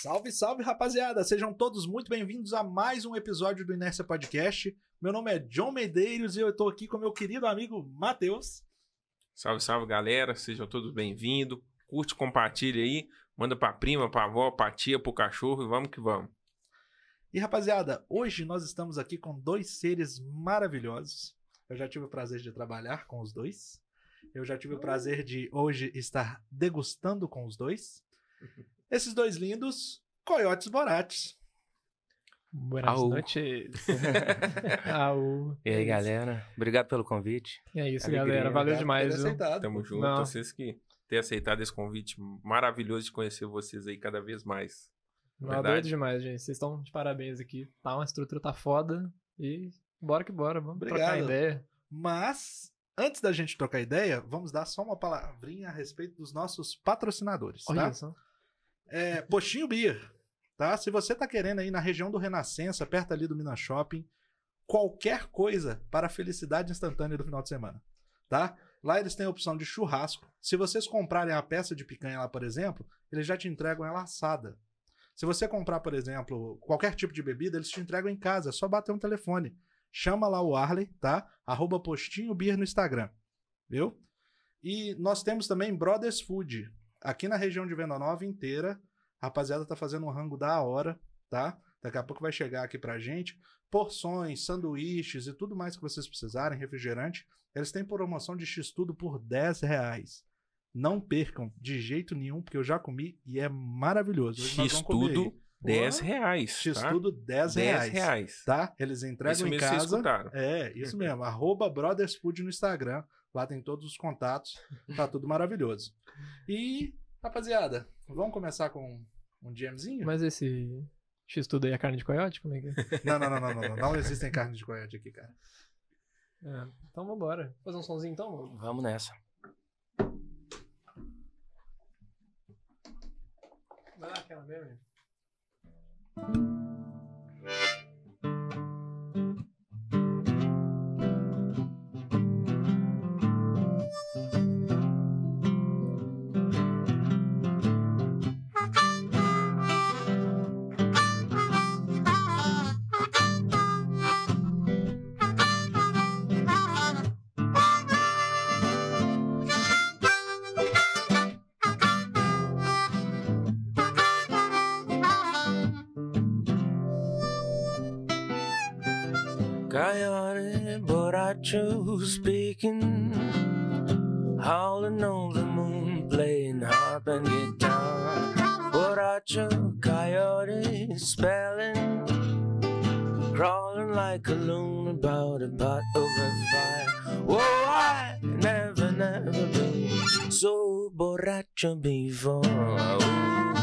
Salve, salve, rapaziada! Sejam todos muito bem-vindos a mais um episódio do Inércia Podcast. Meu nome é John Medeiros e eu estou aqui com meu querido amigo Matheus. Salve, salve, galera! Sejam todos bem-vindos. Curte, compartilha aí, manda para prima, para avó, para tia, o cachorro e vamos que vamos. E rapaziada, hoje nós estamos aqui com dois seres maravilhosos. Eu já tive o prazer de trabalhar com os dois. Eu já tive o prazer de hoje estar degustando com os dois esses dois lindos coiotes borates. Boas Aú. noites. E aí, galera. Obrigado pelo convite. É isso, Alegria, galera. Valeu demais. Por ter Tamo junto. Não. Vocês que ter aceitado esse convite maravilhoso de conhecer vocês aí cada vez mais. Valeu demais, gente. Vocês estão de parabéns aqui. Tá, uma estrutura tá foda. E bora que bora. Vamos Obrigado. trocar ideia. Mas, antes da gente trocar ideia, vamos dar só uma palavrinha a respeito dos nossos patrocinadores, Olha tá? Isso. É, Postinho Beer, tá? Se você tá querendo aí na região do Renascença, perto ali do Minas Shopping, qualquer coisa para a felicidade instantânea do final de semana, tá? Lá eles têm a opção de churrasco. Se vocês comprarem a peça de picanha lá, por exemplo, eles já te entregam ela assada. Se você comprar, por exemplo, qualquer tipo de bebida, eles te entregam em casa. É só bater um telefone. Chama lá o Arley, tá? Arroba postinho beer no Instagram. Viu? E nós temos também Brothers Food. Aqui na região de Venda Nova inteira, rapaziada tá fazendo um rango da hora, tá? Daqui a pouco vai chegar aqui pra gente. Porções, sanduíches e tudo mais que vocês precisarem, refrigerante. Eles têm promoção de X-Tudo por 10 reais. Não percam de jeito nenhum, porque eu já comi e é maravilhoso. X-Tudo 10 reais. Tá? X-Tudo tá? 10 reais. 10 reais. Tá? Eles entregam isso em casa. É, isso mesmo. Arroba Brothers Food no Instagram. Lá tem todos os contatos, tá tudo maravilhoso. E, rapaziada, vamos começar com um gemzinho? Mas esse X tudo aí é carne de coiote? Como é que é? Não, não, não, não, não. Não, não existem carne de coiote aqui, cara. É, então vambora. Fazer um somzinho então? Vamos, vamos nessa. Vai lá aquela mesmo. macho speaking, howling on the moon, playing harp and guitar. Boracho coyote spelling, crawling like a loon about a pot over fire. Oh, I never, never been so borracho before.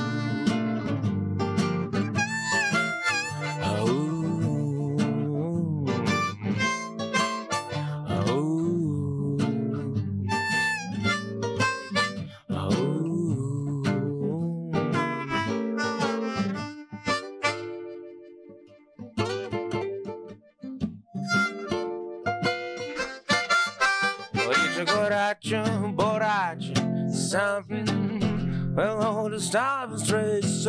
Well, all the stopping traces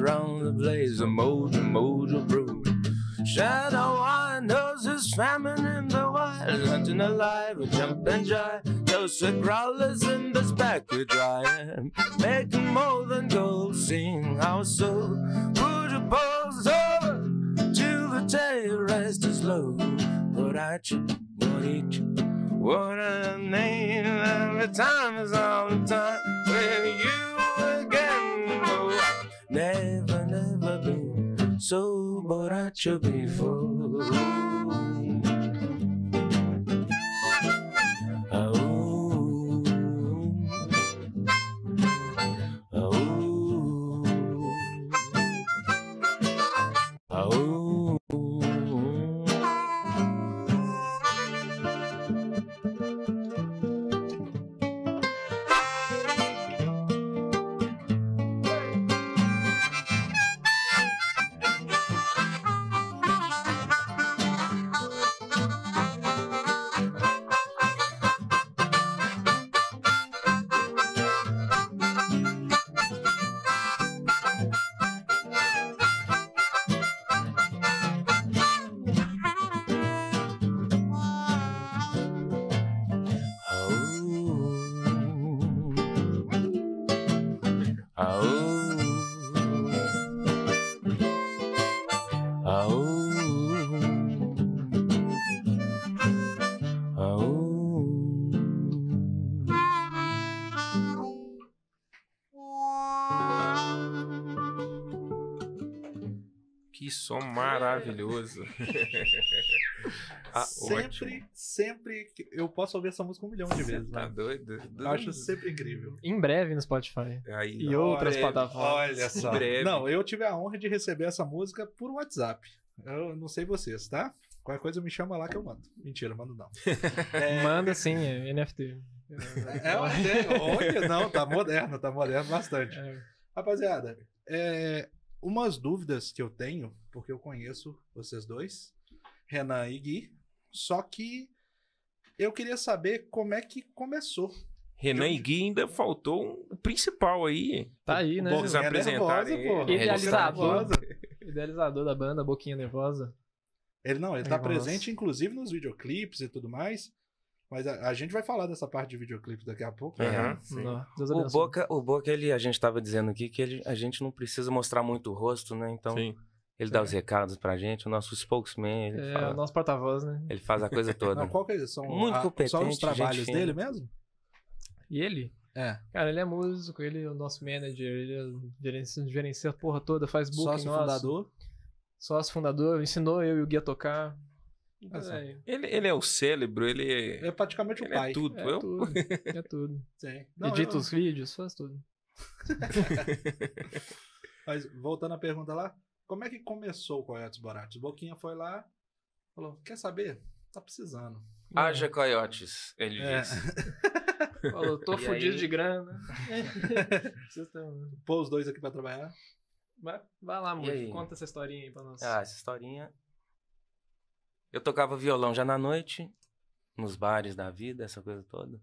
round the blaze A mojo, mojo brew. Shadow One knows his famine in the wild. Hunting alive, a jump and jive. Those sweat growlers in the back we dry. Making more than gold, seeing our soul. Put a balls over till the day rest is low. What I chew, what eat you. What a name, every time is all the time with you again. Oh, never, never been so borracho before. Aô. Aô. Aô. Que som maravilhoso. Ah, sempre, ótimo. sempre eu posso ouvir essa música um milhão de vezes. Você tá né? doido, Eu acho sempre incrível. Em breve no Spotify. Aí, e outras plataformas. Olha só. Não, eu tive a honra de receber essa música por WhatsApp. Eu não sei vocês, tá? Qualquer coisa me chama lá que eu mando. Mentira, mando não. É... Manda sim, é NFT. É, olha, não, tá moderno, tá moderno bastante. É. Rapaziada, é, umas dúvidas que eu tenho, porque eu conheço vocês dois, Renan e Gui, só que eu queria saber como é que começou. Renan eu... e Gui ainda faltou o principal aí. Tá aí, né? Boquinha é Nervosa, Idealizador. É Idealizador da banda, Boquinha Nervosa. Ele não, ele tá presente inclusive nos videoclipes e tudo mais. Mas a, a, gente vai falar dessa parte de videoclipe daqui a pouco. Uhum. Não, né? o Boca, o Boca ele, a gente estava dizendo aqui que ele, a gente não precisa mostrar muito o rosto, né? Então, sim. Ele dá os recados pra gente, o nosso spokesman. Ele é, fala, o nosso porta-voz, né? Ele faz a coisa toda. Não, qual que é isso? São, Muito a, competente. Só os trabalhos dele fina. mesmo? E ele? É. Cara, ele é músico, ele é o nosso manager, ele é gerencia, gerencia a porra toda, faz booking Sócio nosso. fundador? Sócio fundador, ensinou eu e o Gui a tocar. É, ele, ele é o cérebro, ele é. É praticamente o ele é pai. É tudo, é eu... tudo. É tudo. Sim. Não, Edita eu... os vídeos, faz tudo. Mas voltando à pergunta lá, como é que começou o Coyotes Baratos? Boquinha foi lá, falou: quer saber? Tá precisando. Haja é. coiotes, ele é. disse. Falou, tô e fudido aí? de grana. Tá Pô, os dois aqui pra trabalhar. Vai, vai lá, mãe. conta essa historinha aí pra nós. Ah, essa historinha. Eu tocava violão já na noite, nos bares da vida, essa coisa toda.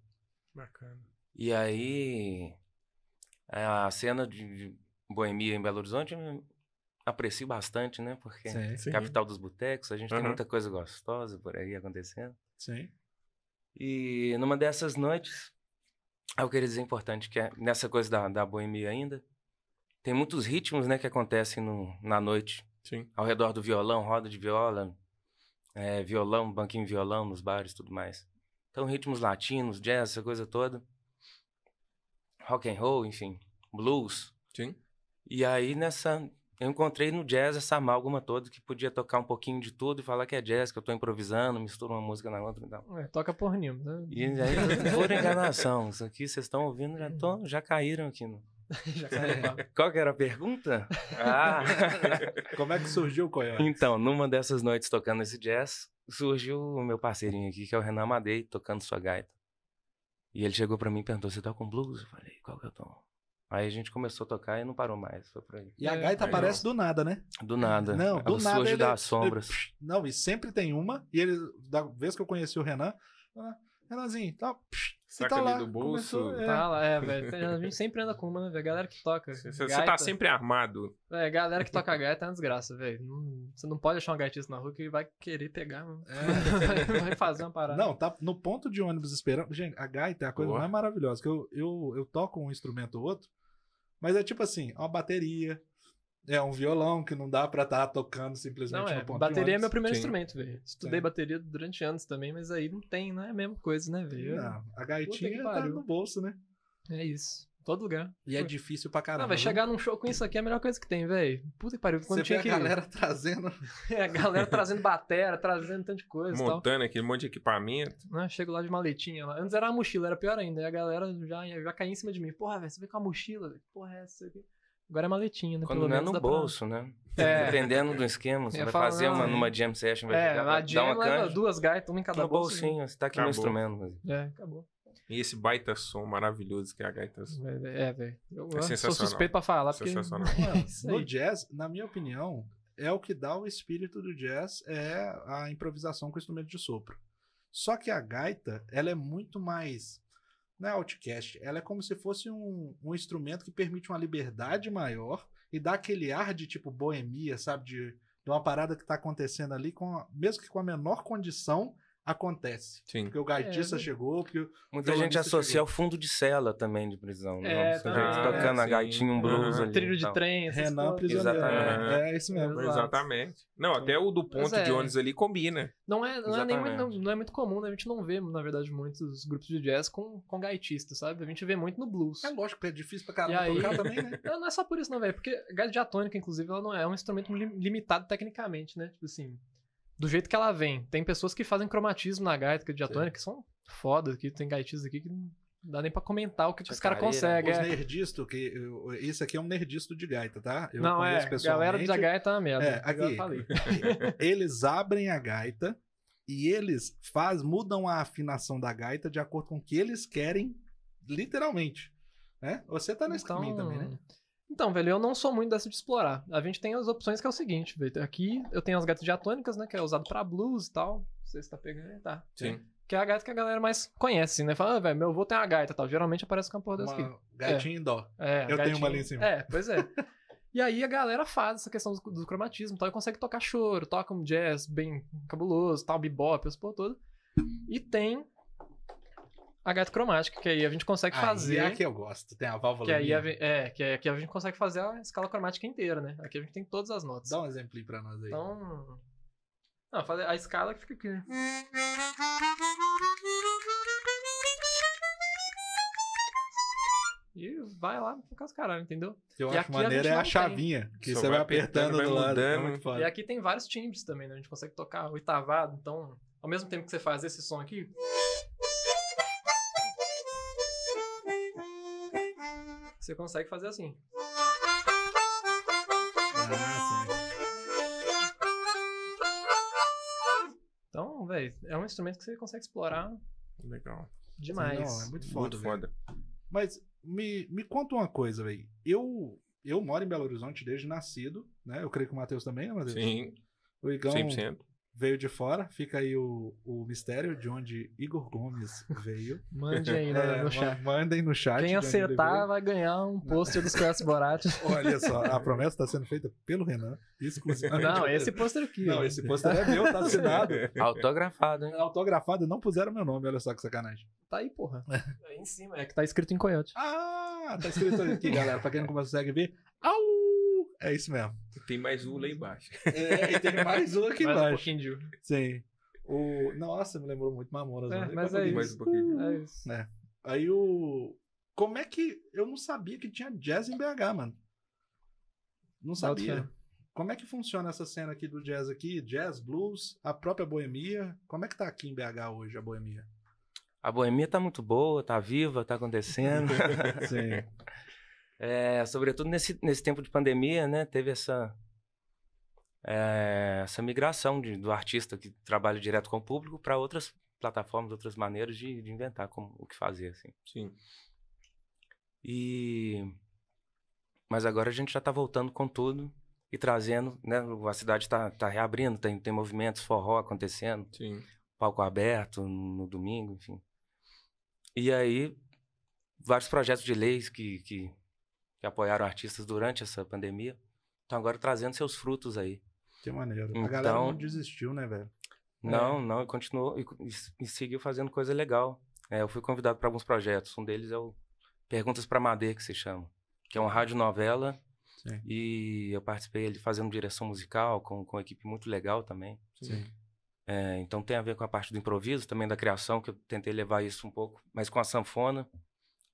Bacana. E aí, a cena de boemia em Belo Horizonte aprecio bastante, né? Porque sim, é sim. capital dos botecos, a gente uhum. tem muita coisa gostosa por aí acontecendo. Sim. E numa dessas noites, eu é queria dizer importante que é, nessa coisa da, da boemia ainda, tem muitos ritmos, né, que acontecem no, na noite. Sim. Ao redor do violão, roda de viola, é, violão, banquinho violão nos bares tudo mais. Então, ritmos latinos, jazz, essa coisa toda. Rock and roll, enfim, blues. Sim. E aí, nessa, eu encontrei no jazz essa amálgama toda que podia tocar um pouquinho de tudo e falar que é jazz, que eu tô improvisando, misturo uma música na outra e então. tal. É, toca porninho, né? E aí, por enganação, isso aqui vocês estão ouvindo, já, tô, uhum. já caíram aqui no... Qual que era a pergunta? Ah. Como é que surgiu o Coyote? Então, numa dessas noites tocando esse jazz, surgiu o meu parceirinho aqui, que é o Renan Madei, tocando sua gaita. E ele chegou para mim e perguntou, você tá com blues? Eu falei, qual que eu é tomo? Aí a gente começou a tocar e não parou mais, foi por aí. E a é, gaita aparece não. do nada, né? Do nada. Não, Ela do nada. ele, das é sombras. Assim. Ele, não, e sempre tem uma, e ele, da vez que eu conheci o Renan, Renanzinho, tá. Você Saca tá ali lá, do bolso. Começou, é. Tá lá, é, velho. gente sempre anda com uma, né, velho? Galera que toca. Você tá sempre armado. É, galera que toca gaita é uma desgraça, velho. Você não pode achar um gaitista na rua que vai querer pegar, mano. É. vai fazer uma parada. Não, tá no ponto de ônibus esperando. Gente, a gaita é a coisa Boa. mais maravilhosa. Que eu, eu, eu toco um instrumento ou outro, mas é tipo assim, uma bateria. É um violão que não dá pra estar tá tocando simplesmente não, é. no ponto Bateria é meu primeiro Sim. instrumento, velho. Estudei Sim. bateria durante anos também, mas aí não tem, não é a mesma coisa, né, velho? A gaitinha tá no bolso, né? É isso. Todo lugar. E é difícil pra caramba. Não, vai chegar num show com isso aqui é a melhor coisa que tem, velho. Puta que pariu. Quando Você tinha vê a galera trazendo. é, a galera trazendo batera, trazendo tanta coisa. Montando aquele monte de equipamento. Ah, chego lá de maletinha lá. Antes era a mochila, era pior ainda. E a galera já, já caía em cima de mim. Porra, velho, você vem com a mochila, velho. Porra, é essa aqui? Agora é maletinha, né? Quando Pelo não é no bolso, pra... né? É. Dependendo do esquema, você vai falar, fazer uma, né? numa jam session, vai é, chegar, dar uma canja. duas gaitas, uma em cada no bolso. bolsinho, você tá aqui acabou. no instrumento. Mas... É, acabou. E esse baita som maravilhoso que é a gaita. É, velho. Eu é sou suspeito pra falar. Porque... Sensacional. É, no jazz, na minha opinião, é o que dá o espírito do jazz, é a improvisação com o instrumento de sopro. Só que a gaita, ela é muito mais não é Outcast, ela é como se fosse um, um instrumento que permite uma liberdade maior e dá aquele ar de tipo boemia, sabe? De, de uma parada que está acontecendo ali, com a, mesmo que com a menor condição acontece. Sim. Porque o gaitista é, chegou, porque muita gente associa chegou. ao fundo de cela também de prisão, né? é, Tá, gente ah, tocando é, a gaitinha, um blues uhum. ali. Trilho de trem, Renan prisioneiro. Né? Exatamente. É, isso mesmo. Exatamente. Não, até o do ponto de é. ônibus ali combina. Não é, não, é nem, não, não é, muito comum, né? A gente não vê, na verdade, muitos grupos de jazz com, com gaitista, sabe? A gente vê muito no blues. É lógico, que é difícil pra caramba aí... tocar também, né? não, é só por isso não, velho. Porque gaita diatônica, inclusive, ela não é, um instrumento limitado tecnicamente, né? Tipo assim do jeito que ela vem. Tem pessoas que fazem cromatismo na gaita é diatônica, que são foda, que tem gaitistas aqui que não dá nem pra comentar o que, os caras conseguem. Os é. nerdisto, que eu, esse aqui é um nerdisto de gaita, tá? Eu não, é, galera da gaita é merda. É, aqui, eles abrem a gaita e eles faz, mudam a afinação da gaita de acordo com o que eles querem, literalmente. Né? Você tá nesse então, caminho também, né? Então, então, velho, eu não sou muito dessa de explorar. A gente tem as opções que é o seguinte, velho. Aqui eu tenho as gaitas diatônicas, né? Que é usado para blues e tal. Não sei se tá pegando. aí, Tá. Sim. Que é a gaita que a galera mais conhece, né? Fala, ah, velho, meu avô tem uma gaita e tal. Geralmente aparece com a porra dessa aqui. Gaitinha é. em dó. É, é eu gaitinha. tenho uma ali em cima. É, pois é. e aí a galera faz essa questão do, do cromatismo tal. E consegue tocar choro, toca um jazz bem cabuloso, tal, bebop, as porra toda. E tem a gato cromática, que aí a gente consegue aí fazer. É que eu gosto, tem a válvula. Que aí a, é, que aqui a gente consegue fazer a escala cromática inteira, né? Aqui a gente tem todas as notas. Dá um exemplo aí pra nós aí. Então. Não, fazer a escala que fica aqui. Né? E vai lá ficar os caralho, entendeu? Eu e acho maneira é a chavinha, tem. que Só você vai apertando, apertando vai do mudando. lado. É e aqui tem vários timbres também, né? A gente consegue tocar oitavado, então, ao mesmo tempo que você faz esse som aqui. você consegue fazer assim. então, velho, é um instrumento que você consegue explorar. Legal. Demais. Não, é muito foda. Muito foda. Mas me, me conta uma coisa, velho. Eu, eu moro em Belo Horizonte desde nascido, né? Eu creio que o Matheus também, né, Matheus? Sim. O Igão 100% veio de fora. Fica aí o, o mistério de onde Igor Gomes veio. Mande aí né, é, no chat. Mandem no chat. Quem acertar vai ganhar um pôster dos Crash Boratti. Olha só, a promessa está sendo feita pelo Renan, exclusivamente. Não, esse pôster aqui. Não, esse pôster é meu, tá assinado. Autografado, hein? Autografado e não puseram meu nome, olha só que sacanagem. Tá aí, porra. Aí é. é em cima, é que tá escrito em coyote. Ah, tá escrito aqui, galera. Pra quem não consegue ver. Au! É isso mesmo. Tem mais um lá embaixo. É, e tem mais um aqui mais embaixo. Um pouquinho de... Sim. O... Nossa, me lembrou muito mamoras. É, mas é isso. Um pouquinho. é isso. É. Aí o... Como é que... Eu não sabia que tinha jazz em BH, mano. Não sabia. Como é que funciona essa cena aqui do jazz aqui? Jazz, blues, a própria boemia. Como é que tá aqui em BH hoje a boemia? A boemia tá muito boa, tá viva, tá acontecendo. Sim. É, sobretudo nesse, nesse tempo de pandemia, né? Teve essa, é, essa migração de, do artista que trabalha direto com o público para outras plataformas, outras maneiras de, de, inventar como, o que fazer, assim. Sim. E... Mas agora a gente já está voltando com tudo e trazendo, né? A cidade está tá reabrindo, tem, tem movimentos, forró acontecendo. Sim. Palco aberto no domingo, enfim. E aí, vários projetos de leis que, que que apoiaram artistas durante essa pandemia, estão agora trazendo seus frutos aí. Que maneiro. Então, a galera então não desistiu, né, velho? Não, é. não, e continuou e, e, seguiu fazendo coisa legal. É, eu fui convidado para alguns projetos. Um deles é o Perguntas para Madeira, que se chama, que é uma rádio novela E eu participei ele fazendo direção musical com, com uma equipe muito legal também. Sim. É, então tem a ver com a parte do improviso, também da criação, que eu tentei levar isso um pouco, mas com a sanfona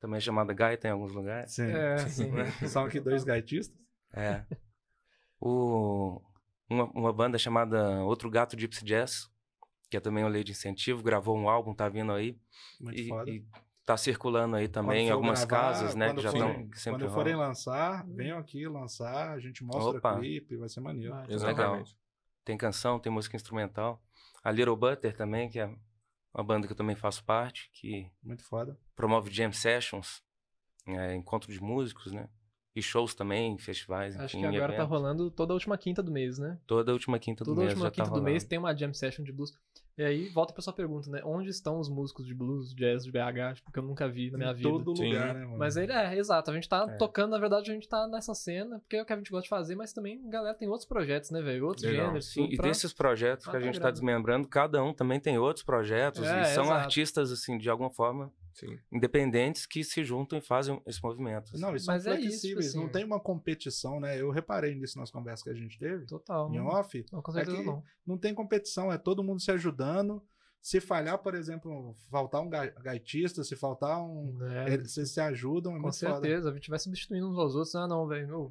também é chamada gaita em alguns lugares. Sim. É, sim. Né? São aqui dois gaitistas. É. O, uma, uma, banda chamada Outro Gato Gypsy Jazz, que é também uma lei de incentivo, gravou um álbum, tá vindo aí. Muito e, foda. E tá circulando aí também em algumas gravar, casas, né? Que já forem, sempre Quando vão. forem lançar, venham aqui lançar, a gente mostra Opa. o clipe, vai ser maneiro. Exatamente. Legal. Tem canção, tem música instrumental. A Little Butter também, que é uma banda que eu também faço parte, que muito foda. Promove jam sessions, é, encontro de músicos, né? E shows também, festivais. Acho enfim, que agora tá eventos. tá rolando toda a última quinta do mês, né? Toda a última quinta do mês. Toda a última tá quinta tá do mês tem uma jam session de blues. E aí, volta pra sua pergunta, né? Onde estão os músicos de blues, jazz, de BH? Tipo, eu nunca vi na minha em vida. todo Sim. lugar, né, mano? Mas ele é, exato. A gente tá é. tocando, na verdade, a gente tá nessa cena, porque é o que a gente gosta de fazer, mas também, galera, tem outros projetos, né, velho? Outros Legal. gêneros. Sim, e desses projetos que a gente tá, tá desmembrando, cada um também tem outros projetos é, e são exato. artistas, assim, de alguma forma, Sim. independentes que se juntam e fazem esse movimento. Assim. Não, eles Mas são é flexíveis, isso, assim. não tem uma competição, né? Eu reparei nisso nas conversas que a gente teve. Total. Em off. Não, com é não. Não tem competição, é todo mundo se ajudando ajudando. Se falhar, por exemplo, faltar um gaitista, se faltar um. É. Vocês se ajudam. É Com certeza, foda. a gente vai substituindo uns aos outros. Ah, não, velho,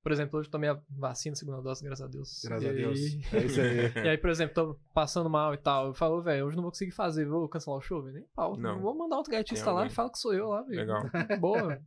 Por exemplo, hoje eu tomei a vacina, segunda dose, graças a Deus. Graças e a Deus. É isso aí. e aí, por exemplo, tô passando mal e tal. Eu falo, velho, hoje não vou conseguir fazer, vou cancelar o show, velho. Nem pau. Não. Vou mandar outro gaitista lá e fala que sou eu lá, velho. Legal. Boa.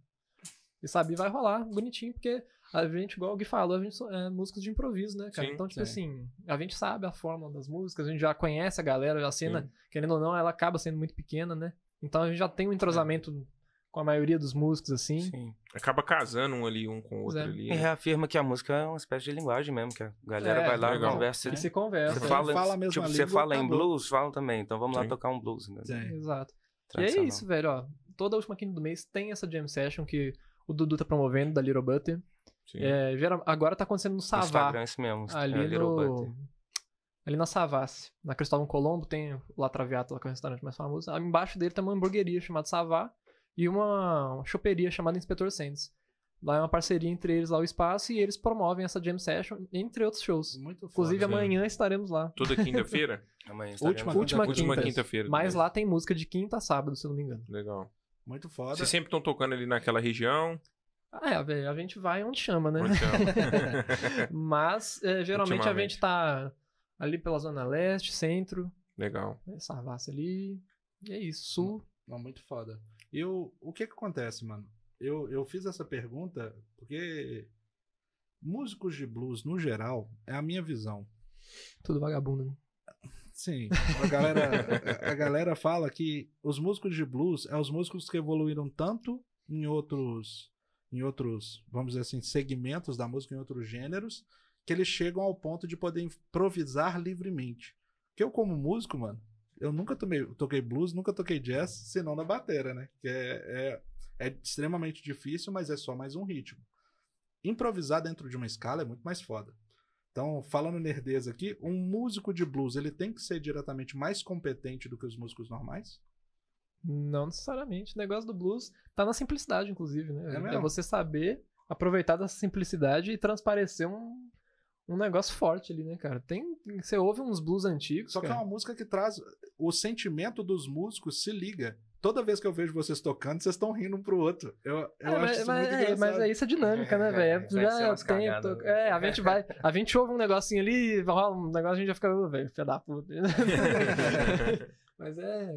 e sabe vai rolar, bonitinho, porque a gente, igual o Gui falou, a gente é músicos de improviso, né, cara? Sim, então, tipo sim. assim, a gente sabe a fórmula das músicas, a gente já conhece a galera, a cena, sim. querendo ou não, ela acaba sendo muito pequena, né? Então a gente já tem um é. entrosamento com a maioria dos músicos, assim. Sim. Acaba casando um ali, um com o outro é. ali. Né? E reafirma que a música é uma espécie de linguagem mesmo, que a galera é, vai lá, legal. conversa. Né? É. E se conversa. Você fala, fala mesmo tipo, você fala em blues, falam fala também. Então vamos Sim. lá tocar um blues, né? Sim. Exato. E é isso, velho, ó. Toda última quinta do mês tem essa jam session que o Dudu tá promovendo, da Little Butter. É, geral, agora tá acontecendo no Savá. Instagram, mesmo. Ali é, no... Ali na Savassi, na Cristóvão Colombo, tem La Traviata, lá que é o restaurante mais famoso. embaixo dele tem uma hamburgueria chamada Savá e uma, uma choperia chamada Inspetor Sands. Lá é uma parceria entre eles lá o espaço e eles promovem essa jam session, entre outros shows. Muito Inclusive, foda, amanhã estaremos lá. Toda quinta-feira? amanhã última, quinta-feira. Mas né? lá tem música de quinta a sábado, se eu não me engano. Legal. Muito foda. Vocês sempre estão tocando ali naquela região? Ah, é, a gente vai onde chama, né? Onde chama. Mas, é, geralmente a gente tá ali pela Zona Leste, centro. Legal. Essa é, Sarvaça ali. E é isso, sul. Não, muito foda. E o, o que que acontece, mano? Eu, eu fiz essa pergunta porque músicos de blues, no geral, é a minha visão. Tudo vagabundo, né? Sim. A galera, a galera fala que os músicos de blues é os músicos que evoluíram tanto em outros em outros, vamos dizer assim, segmentos da música, em outros gêneros, que eles chegam ao ponto de poder improvisar livremente. Porque eu, como músico, mano, eu nunca tomei, toquei blues, nunca toquei jazz, senão na batera, né? Que é, é, é extremamente difícil, mas é só mais um ritmo. Improvisar dentro de uma escala é muito mais foda. Então, falando nerdeza aqui, um músico de blues, ele tem que ser diretamente mais competente do que os músicos normais? Não necessariamente. O negócio do blues tá na simplicidade, inclusive, né? É, é você saber aproveitar dessa simplicidade e transparecer um, um negócio forte ali, né, cara? Tem, você ouve uns blues antigos. Só cara. que é uma música que traz o sentimento dos músicos, se liga. Toda vez que eu vejo vocês tocando, vocês estão rindo um pro outro. Eu, eu é, acho mas, isso mas, muito é, mas é isso a dinâmica, né, é, velho? É, tem. Tô, né? é, a gente vai. A gente ouve um negocinho ali, rola um negócio, a gente já fica, velho, filha da puta. mas é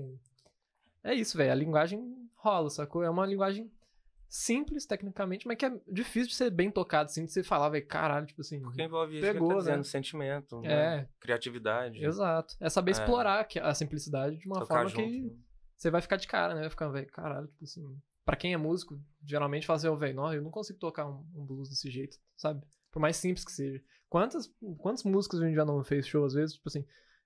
é isso, velho. A linguagem rola, sacou? É uma linguagem simples tecnicamente, mas que é difícil de ser bem tocado, assim, de você falar, velho, caralho, tipo assim. Porque envolve pegou, isso tá dizendo, né? sentimento, né? é. né? criatividade. Exato. É saber é. explorar a simplicidade de uma Tocar forma junto, que né? você vai ficar de cara, né? Vai ficar, velho, caralho, tipo assim. Pra quem é músico, geralmente fala assim, oh, velho, eu não consigo tocar um, um, blues desse jeito, sabe? Por mais simples que seja. Quantas, quantos músicos a gente já não fez show, às vezes, tipo assim,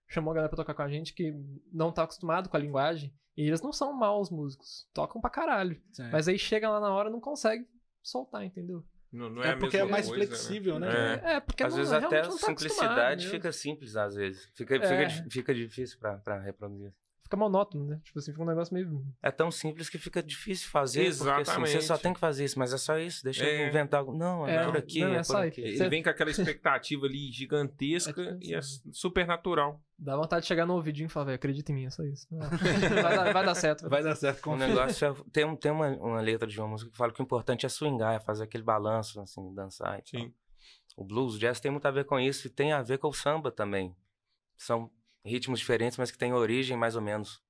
chamou a galera pra tocar com a gente que não tá acostumado com a linguagem. E eles não são maus músicos, tocam pra caralho. Certo. Mas aí chega lá na hora não consegue soltar, entendeu? Não, não é, é porque é mais coisa, né? flexível, né? né? É. é. porque às não, vezes até a tá simplicidade fica simples, às vezes. Fica, é. fica, fica, difícil pra, pra reproduzir fica monótono, né? Tipo assim, fica um negócio meio. É tão simples que fica difícil fazer. Exatamente. Porque, assim, você só tem que fazer isso, mas é só isso. Deixa é. eu inventar algo. Não, é, é por aqui. Não, é, é por aqui. Ele você... vem com aquela expectativa ali gigantesca é e é né? super natural. Dá vontade de chegar no ouvidinho e falar, velho, acredita em mim, é só isso. Vai dar, vai dar certo. Vai dar certo. Com o negócio é, tem tem uma, uma letra de uma música que fala que o importante é swingar, é fazer aquele balanço, assim, dançar e Sim. Tal. O blues, o jazz tem muito a ver com isso e tem a ver com o samba também. São ritmos diferentes, mas que têm origem mais ou menos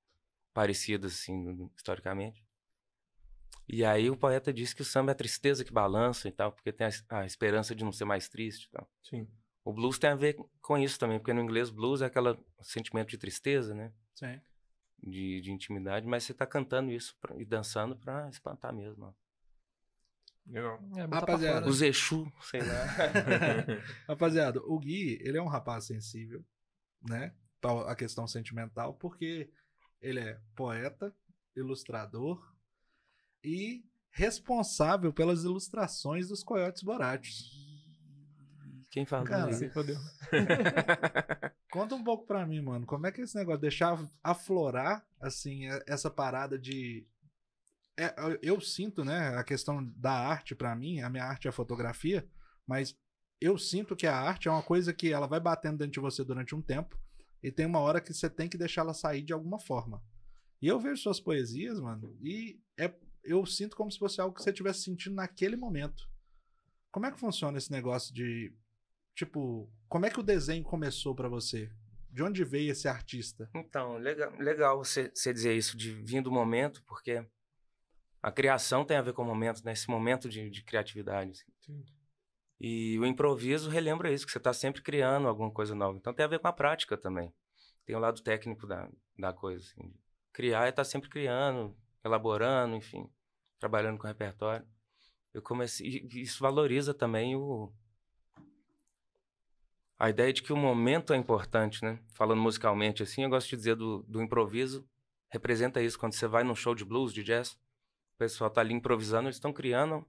parecida, assim, historicamente. E aí o poeta diz que o samba é a tristeza que balança e tal, porque tem a, a esperança de não ser mais triste e tal. Sim. O blues tem a ver com isso também, porque no inglês blues é aquele sentimento de tristeza, né? Sim. De, de intimidade, mas você está cantando isso pra, e dançando para espantar mesmo, Legal. É, Rapaziada. O Zexu, sei lá. Rapaziada, o Gui, ele é um rapaz sensível, né? a questão sentimental, porque ele é poeta, ilustrador e responsável pelas ilustrações dos Coiotes Borachos. Quem fala Cara, isso? Fodeu. Conta um pouco pra mim, mano. Como é que é esse negócio? Deixar aflorar, assim, essa parada de. É, eu sinto, né? A questão da arte para mim, a minha arte é a fotografia, mas eu sinto que a arte é uma coisa que ela vai batendo dentro de você durante um tempo. E tem uma hora que você tem que deixar ela sair de alguma forma. E eu vejo suas poesias, mano, e é, eu sinto como se fosse algo que você estivesse sentindo naquele momento. Como é que funciona esse negócio de. Tipo, como é que o desenho começou para você? De onde veio esse artista? Então, legal, legal você, você dizer isso, de vindo do momento, porque a criação tem a ver com o momento, né? Esse momento de, de criatividade. Assim. E o improviso relembra isso, que você está sempre criando alguma coisa nova. Então tem a ver com a prática também. Tem o lado técnico da, da coisa. Assim. Criar é estar tá sempre criando, elaborando, enfim, trabalhando com repertório. Eu comecei. Isso valoriza também o. A ideia de que o momento é importante, né? Falando musicalmente assim, eu gosto de dizer do, do improviso, representa isso. Quando você vai num show de blues, de jazz, o pessoal está ali improvisando, eles estão criando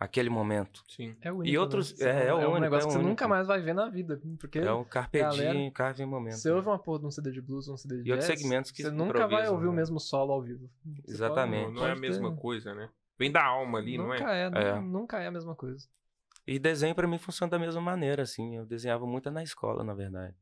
aquele momento. Sim. É único. E né? outros. Né? É, é, o é um é negócio é que você nunca mais vai ver na vida. Porque é um carpetinho, carve momento. Você né? ouve uma porra de um CD de blues, um CD de. E jazz, outros segmentos que você nunca vai ouvir né? o mesmo solo ao vivo. Você Exatamente. Pode, não, não é a mesma coisa, né? Vem da alma ali, nunca não é? é, é. Nunca é a mesma coisa. E desenho para mim funciona da mesma maneira, assim. Eu desenhava muito na escola, na verdade.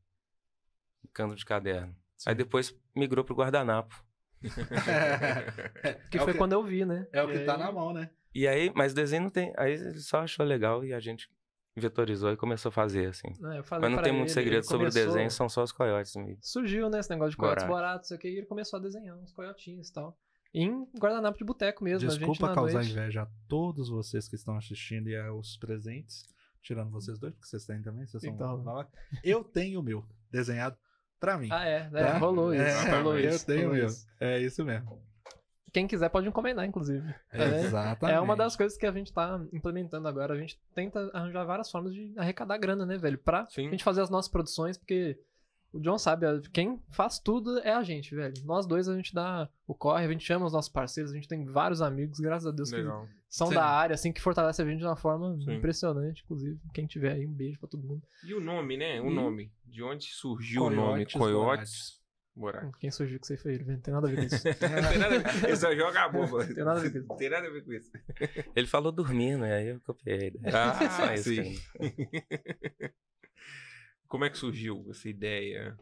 Canto de caderno. Sim. Aí depois migrou pro guardanapo. É, que é foi que... quando eu vi, né? É o que tá na mão, né? E aí, mas desenho não tem. Aí ele só achou legal e a gente vetorizou e começou a fazer, assim. É, mas não tem muito segredo sobre começou... o desenho, são só os coiotes. Surgiu, né, esse negócio de coiotes baratos. sei o e ele começou a desenhar uns coiotinhos e tal. Em guardanapo de boteco mesmo. Desculpa causar noite. inveja a todos vocês que estão assistindo e aos presentes, tirando vocês dois, porque vocês têm também, vocês são então, Eu tenho o meu desenhado pra mim. Ah, é, é. Tá? Rolou é, isso. É, rolou eu isso, tenho o meu. É isso mesmo. Quem quiser pode encomendar, inclusive. É, Exatamente. É uma das coisas que a gente tá implementando agora. A gente tenta arranjar várias formas de arrecadar grana, né, velho? Pra Sim. a gente fazer as nossas produções, porque o John sabe, quem faz tudo é a gente, velho. Nós dois a gente dá o corre, a gente chama os nossos parceiros, a gente tem vários amigos, graças a Deus, Legal. que são Sim. da área, assim, que fortalece a gente de uma forma Sim. impressionante, inclusive. Quem tiver aí, um beijo pra todo mundo. E o nome, né? O e... nome. De onde surgiu Coyotes, o nome? Coyotes buraco. Hum, quem surgiu que você fez ele? Não tem nada a ver com isso. não tem nada a ver. Ele só joga a bomba. não tem nada a ver com isso. tem nada a ver com isso. Ele falou dormindo, aí eu copiei. Né? Ah, só isso. Sim. Como é que surgiu essa ideia?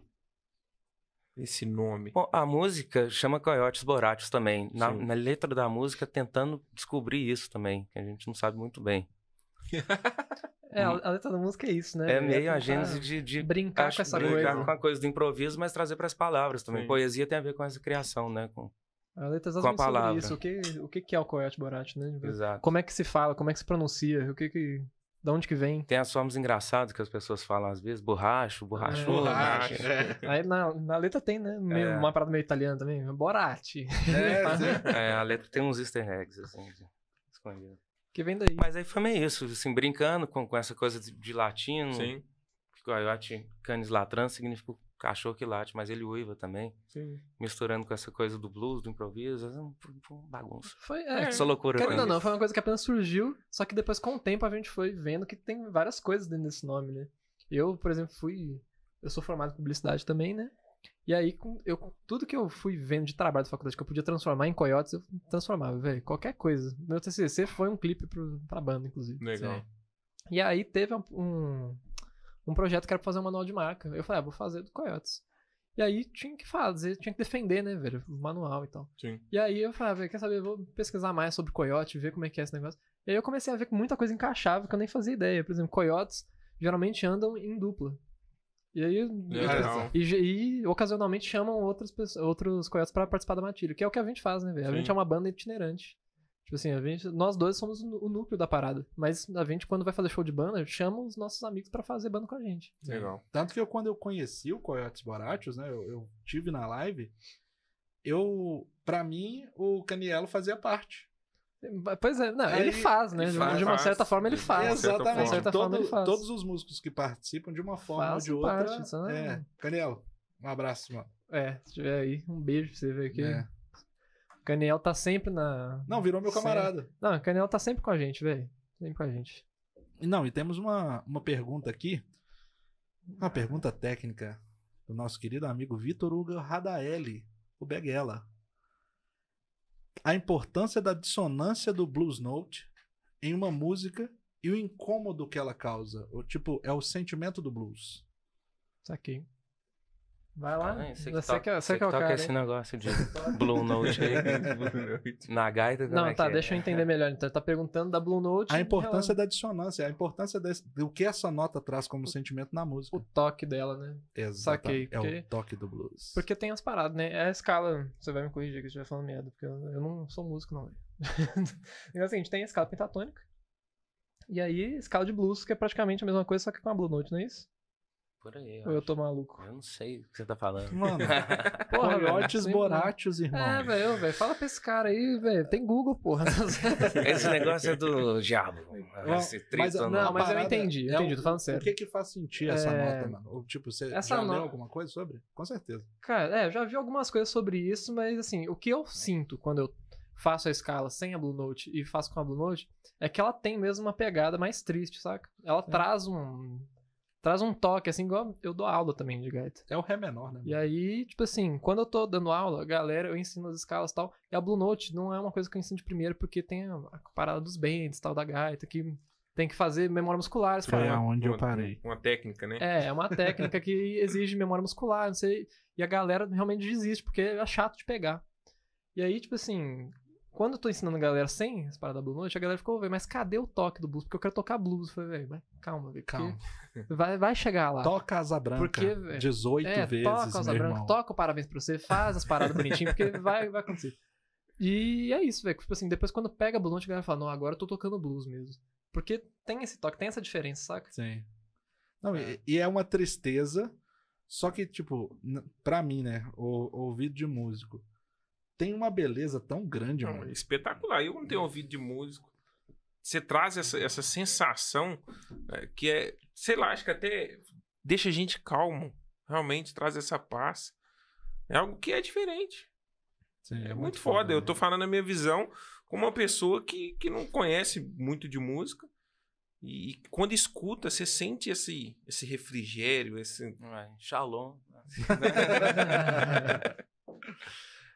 Esse nome? Bom, a música chama Coiotes Boratos também. Na, na, letra da música, tentando descobrir isso também, que a gente não sabe muito bem. É, hum. a letra da música é isso, né? É meio a gênese de, de brincar acho, com essa brincar coisa. com a coisa do improviso, mas trazer para as palavras também. Sim. Poesia tem a ver com essa criação, né? Com, a letra é com a palavra. isso. O que, o que é o coiote borate, né? Tipo, Exato. Como é que se fala, como é que se pronuncia, o que que... Da onde que vem? Tem as formas engraçadas que as pessoas falam às vezes, borracho, borrachudo. É, borracho. Né? É. Aí na, na, letra tem, né? Meio, é. Uma parada meio italiana também, borate. É, é, a letra tem uns easter eggs, assim, escondido que vem daí. Mas aí foi meio isso, assim, brincando com, com essa coisa de, de latino. Sim. Tipo, Coyote canis latrans significa cachorro que late, mas ele uiva também. Sim. Misturando com essa coisa do blues, do improviso, é foi bagunça. Foi, é, Só loucura. Querendo não, não, foi uma coisa que apenas surgiu, só que depois com o tempo a gente foi vendo que tem várias coisas dentro desse nome, né? Eu, por exemplo, fui... Eu sou formado em publicidade também, né? E aí, com, eu, tudo que eu fui vendo de trabalho da faculdade que eu podia transformar em coiotes, eu transformava, velho. Qualquer coisa. Meu TCC foi um clipe pro, pra banda, inclusive. Legal. Assim. E aí teve um, um projeto que era pra fazer um manual de marca. Eu falei, ah, vou fazer do coiotes. E aí tinha que fazer, tinha que defender, né, velho, o manual e tal. Sim. E aí eu falei, ah, quer saber, vou pesquisar mais sobre coiote, ver como é que é esse negócio. E aí eu comecei a ver que muita coisa encaixava, que eu nem fazia ideia. Por exemplo, coiotes geralmente andam em dupla. E aí, é, e, e, ocasionalmente chamam outras pessoas, outros coiotes para participar da matilha, que é o que a gente faz, né, velho? A gente é uma banda itinerante. Tipo assim, a gente, nós dois somos o núcleo da parada. Mas a gente, quando vai fazer show de banda, chama os nossos amigos para fazer banda com a gente. Legal. Tanto que eu, quando eu conheci o Coyotes Boratios, né? Eu, eu tive na live. Eu, para mim, o Caniello fazia parte. Pois é, não, Aí, ele faz, né? Ele faz, de uma certa forma ele faz. Exatamente. De certa forma, ele faz. Todos os músicos que participam, de uma forma ou de outra. Parte, é. é. Caniel, um abraço, mano. É, se tiver aí, um beijo pra você ver aqui. É. Caniel tá sempre na. Não, virou meu camarada. Não, Caniel tá sempre com a gente, velho. Sempre com a gente. Não, e temos uma, uma pergunta aqui. Uma pergunta técnica do nosso querido amigo Vitor Hugo Radaelli, o Beguela a importância da dissonância do blues note em uma música e o incômodo que ela causa. O, tipo, é o sentimento do blues. Saquei. Vai lá. Tá você, você que, você que, é, é toca cara, esse hein? negócio de Blue Note aí. na gaita. Não, é tá, é? deixa é? eu entender melhor. Então, tá perguntando da Blue Note. A importância da dissonância, a importância desse, do que essa nota traz como sentimento na música. O toque dela, né? Exato. Saquei. Porque, é o toque do blues. Porque tem as paradas, né? É a escala. Você vai me corrigir que eu estiver falando merda, porque eu, eu não sou músico, não. Né? então, assim, a gente tem a escala pentatônica. E aí, escala de blues, que é praticamente a mesma coisa, só que com a Blue Note, não é isso? Por aí. Eu Ou eu tô maluco? Eu não sei o que você tá falando. Mano, porra, Coiotes Boratios, irmão. É, velho, velho. Fala pra esse cara aí, velho. Tem Google, porra. Esse negócio é do diabo. Não, esse mas, não, não mas eu entendi. É entendi, tô falando sério. O que que faz sentir essa é... nota, mano? Ou, tipo, você essa já nota... leu alguma coisa sobre? Com certeza. Cara, é, já vi algumas coisas sobre isso, mas assim, o que eu é. sinto quando eu faço a escala sem a Blue Note e faço com a Blue Note é que ela tem mesmo uma pegada mais triste, saca? Ela é. traz um Traz um toque, assim, igual eu dou aula também de gaita. É o Ré menor, né? E aí, tipo assim, quando eu tô dando aula, galera, eu ensino as escalas e tal. E a Blue Note não é uma coisa que eu ensino de primeiro, porque tem a parada dos bends tal, da gaita, que tem que fazer memória muscular. Foi cara. aonde uma, eu parei. Uma técnica, né? É, é uma técnica que exige memória muscular, não sei. E a galera realmente desiste, porque é chato de pegar. E aí, tipo assim, quando eu tô ensinando a galera sem as paradas da Blue Note, a galera ficou, mas cadê o toque do blues? Porque eu quero tocar blues. Eu falei, velho, mas calma, Calma. Vai, vai chegar lá. Toca asa branca. Porque, véio, 18 é, vezes. Toca asa branca, irmão. toca o parabéns pra você, faz as paradas bonitinhas, porque vai, vai acontecer. E é isso, velho. Tipo assim, depois quando pega a Blue Note, a galera fala, não, agora eu tô tocando blues mesmo. Porque tem esse toque, tem essa diferença, saca? Sim. Não, é. E, e, é uma tristeza, só que, tipo, pra mim, né, o, ouvido de músico, tem uma beleza tão grande, não, mano. É espetacular. Eu não tenho ouvido de músico. Você traz essa, essa sensação é, que é, sei lá, acho que até deixa a gente calmo. Realmente traz essa paz. É algo que é diferente. Sim, é, é muito, muito foda. foda. Eu né? tô falando a minha visão como uma pessoa que, que não conhece muito de música. E, e quando escuta, você sente esse, esse refrigério, esse. Ai, é, shalom.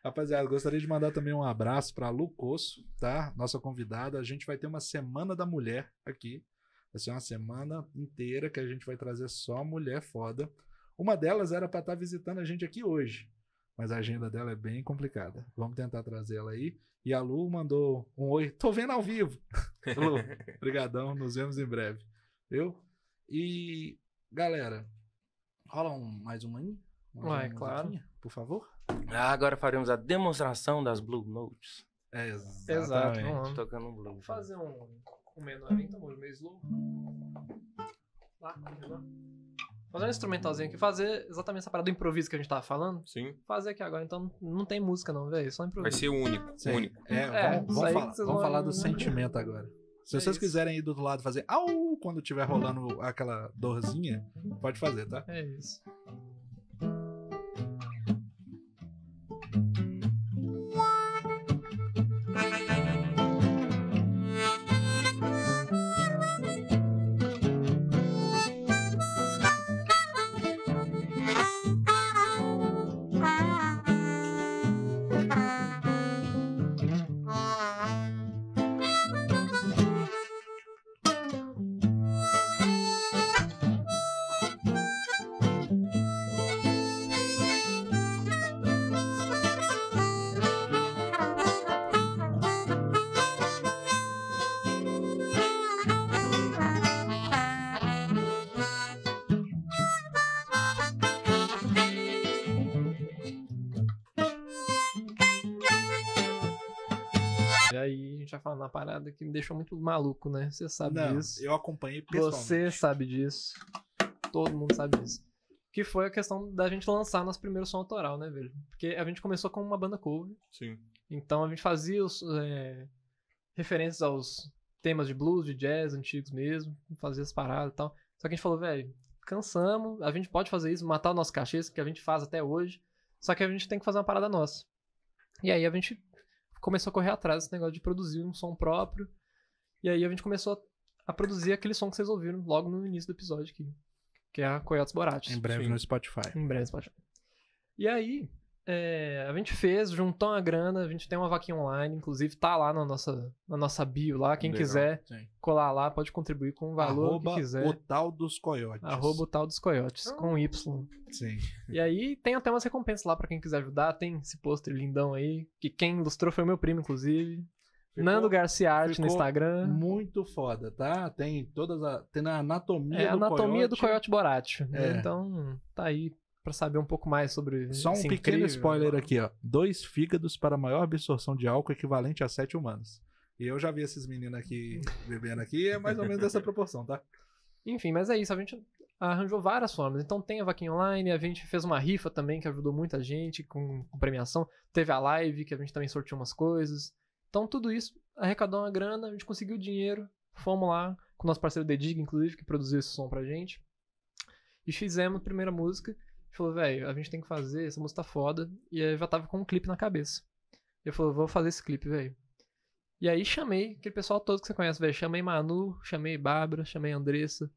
Rapaziada, gostaria de mandar também um abraço para Lu Coço, tá? Nossa convidada. A gente vai ter uma semana da mulher aqui. Vai ser uma semana inteira que a gente vai trazer só mulher foda. Uma delas era para estar tá visitando a gente aqui hoje, mas a agenda dela é bem complicada. Vamos tentar trazer ela aí. E a Lu mandou um oi. Tô vendo ao vivo. Lu, Nos vemos em breve. Eu? E, galera, rola um, mais um aí? Ué, claro. Por favor. Ah, agora faremos a demonstração das Blue Notes. É, exatamente. Tocando um blue. Vou né? fazer um, um menor então, meio slow. Lá, Fazer um instrumentalzinho aqui, fazer exatamente essa parada do improviso que a gente tava falando. Sim. Fazer aqui agora, então não tem música não, velho, é só improviso. Vai ser único, Sim. único. É, é vamos, vamos, falar, vamos falar do sentimento agora. Se é vocês isso. quiserem ir do outro lado fazer au quando tiver rolando aquela dorzinha, pode fazer, tá? É isso. parada que me deixou muito maluco, né? Você sabe Não, disso. Eu acompanhei pessoalmente. Você sabe disso. Todo mundo sabe disso. Que foi a questão da gente lançar nosso primeiro som autoral, né, velho? Porque a gente começou com uma banda cover. Sim. Então a gente fazia os, é, referências aos temas de blues, de jazz antigos mesmo, fazia as paradas e tal. Só que a gente falou, velho, cansamos, a gente pode fazer isso, matar o nosso cachê, que a gente faz até hoje, só que a gente tem que fazer uma parada nossa. E aí a gente começou a correr atrás desse negócio de produzir um som próprio. E aí a gente começou a, a produzir aquele som que vocês ouviram logo no início do episódio aqui, que é a Coyotes Borates. Em breve no Spotify. Em breve no Spotify. E aí, é, a gente fez, juntou uma grana, a gente tem uma vaquinha online, inclusive tá lá na nossa, na nossa bio lá. Quem Legal, quiser sim. colar lá, pode contribuir com o valor Arroba que quiser. O tal dos coiotes. Arroba o tal dos coiotes, ah, com Y. Sim. E aí tem até umas recompensas lá para quem quiser ajudar. Tem esse pôster lindão aí, que quem ilustrou foi o meu primo, inclusive. Ficou, Nando Garcia Arte no Instagram. Muito foda, tá? Tem todas a. Tem na anatomia é, do anatomia do coiote Borat. Né? É. Então, tá aí para saber um pouco mais sobre. Só um pequeno incrível, spoiler mano. aqui, ó. Dois fígados para maior absorção de álcool equivalente a sete humanos. E eu já vi esses meninos aqui bebendo aqui, é mais ou menos dessa proporção, tá? Enfim, mas é isso. A gente arranjou várias formas. Então tem a vaquinha online, a gente fez uma rifa também que ajudou muita gente com, com premiação. Teve a live que a gente também sorteou umas coisas. Então tudo isso arrecadou uma grana, a gente conseguiu dinheiro, fomos lá com o nosso parceiro The Dig, inclusive, que produziu esse som pra gente. E fizemos a primeira música falou, velho, a gente tem que fazer, essa música tá foda. E eu já tava com um clipe na cabeça. Eu falou, vou fazer esse clipe, velho. E aí chamei aquele pessoal todo que você conhece, velho. Chamei Manu, chamei Bárbara, chamei Andressa.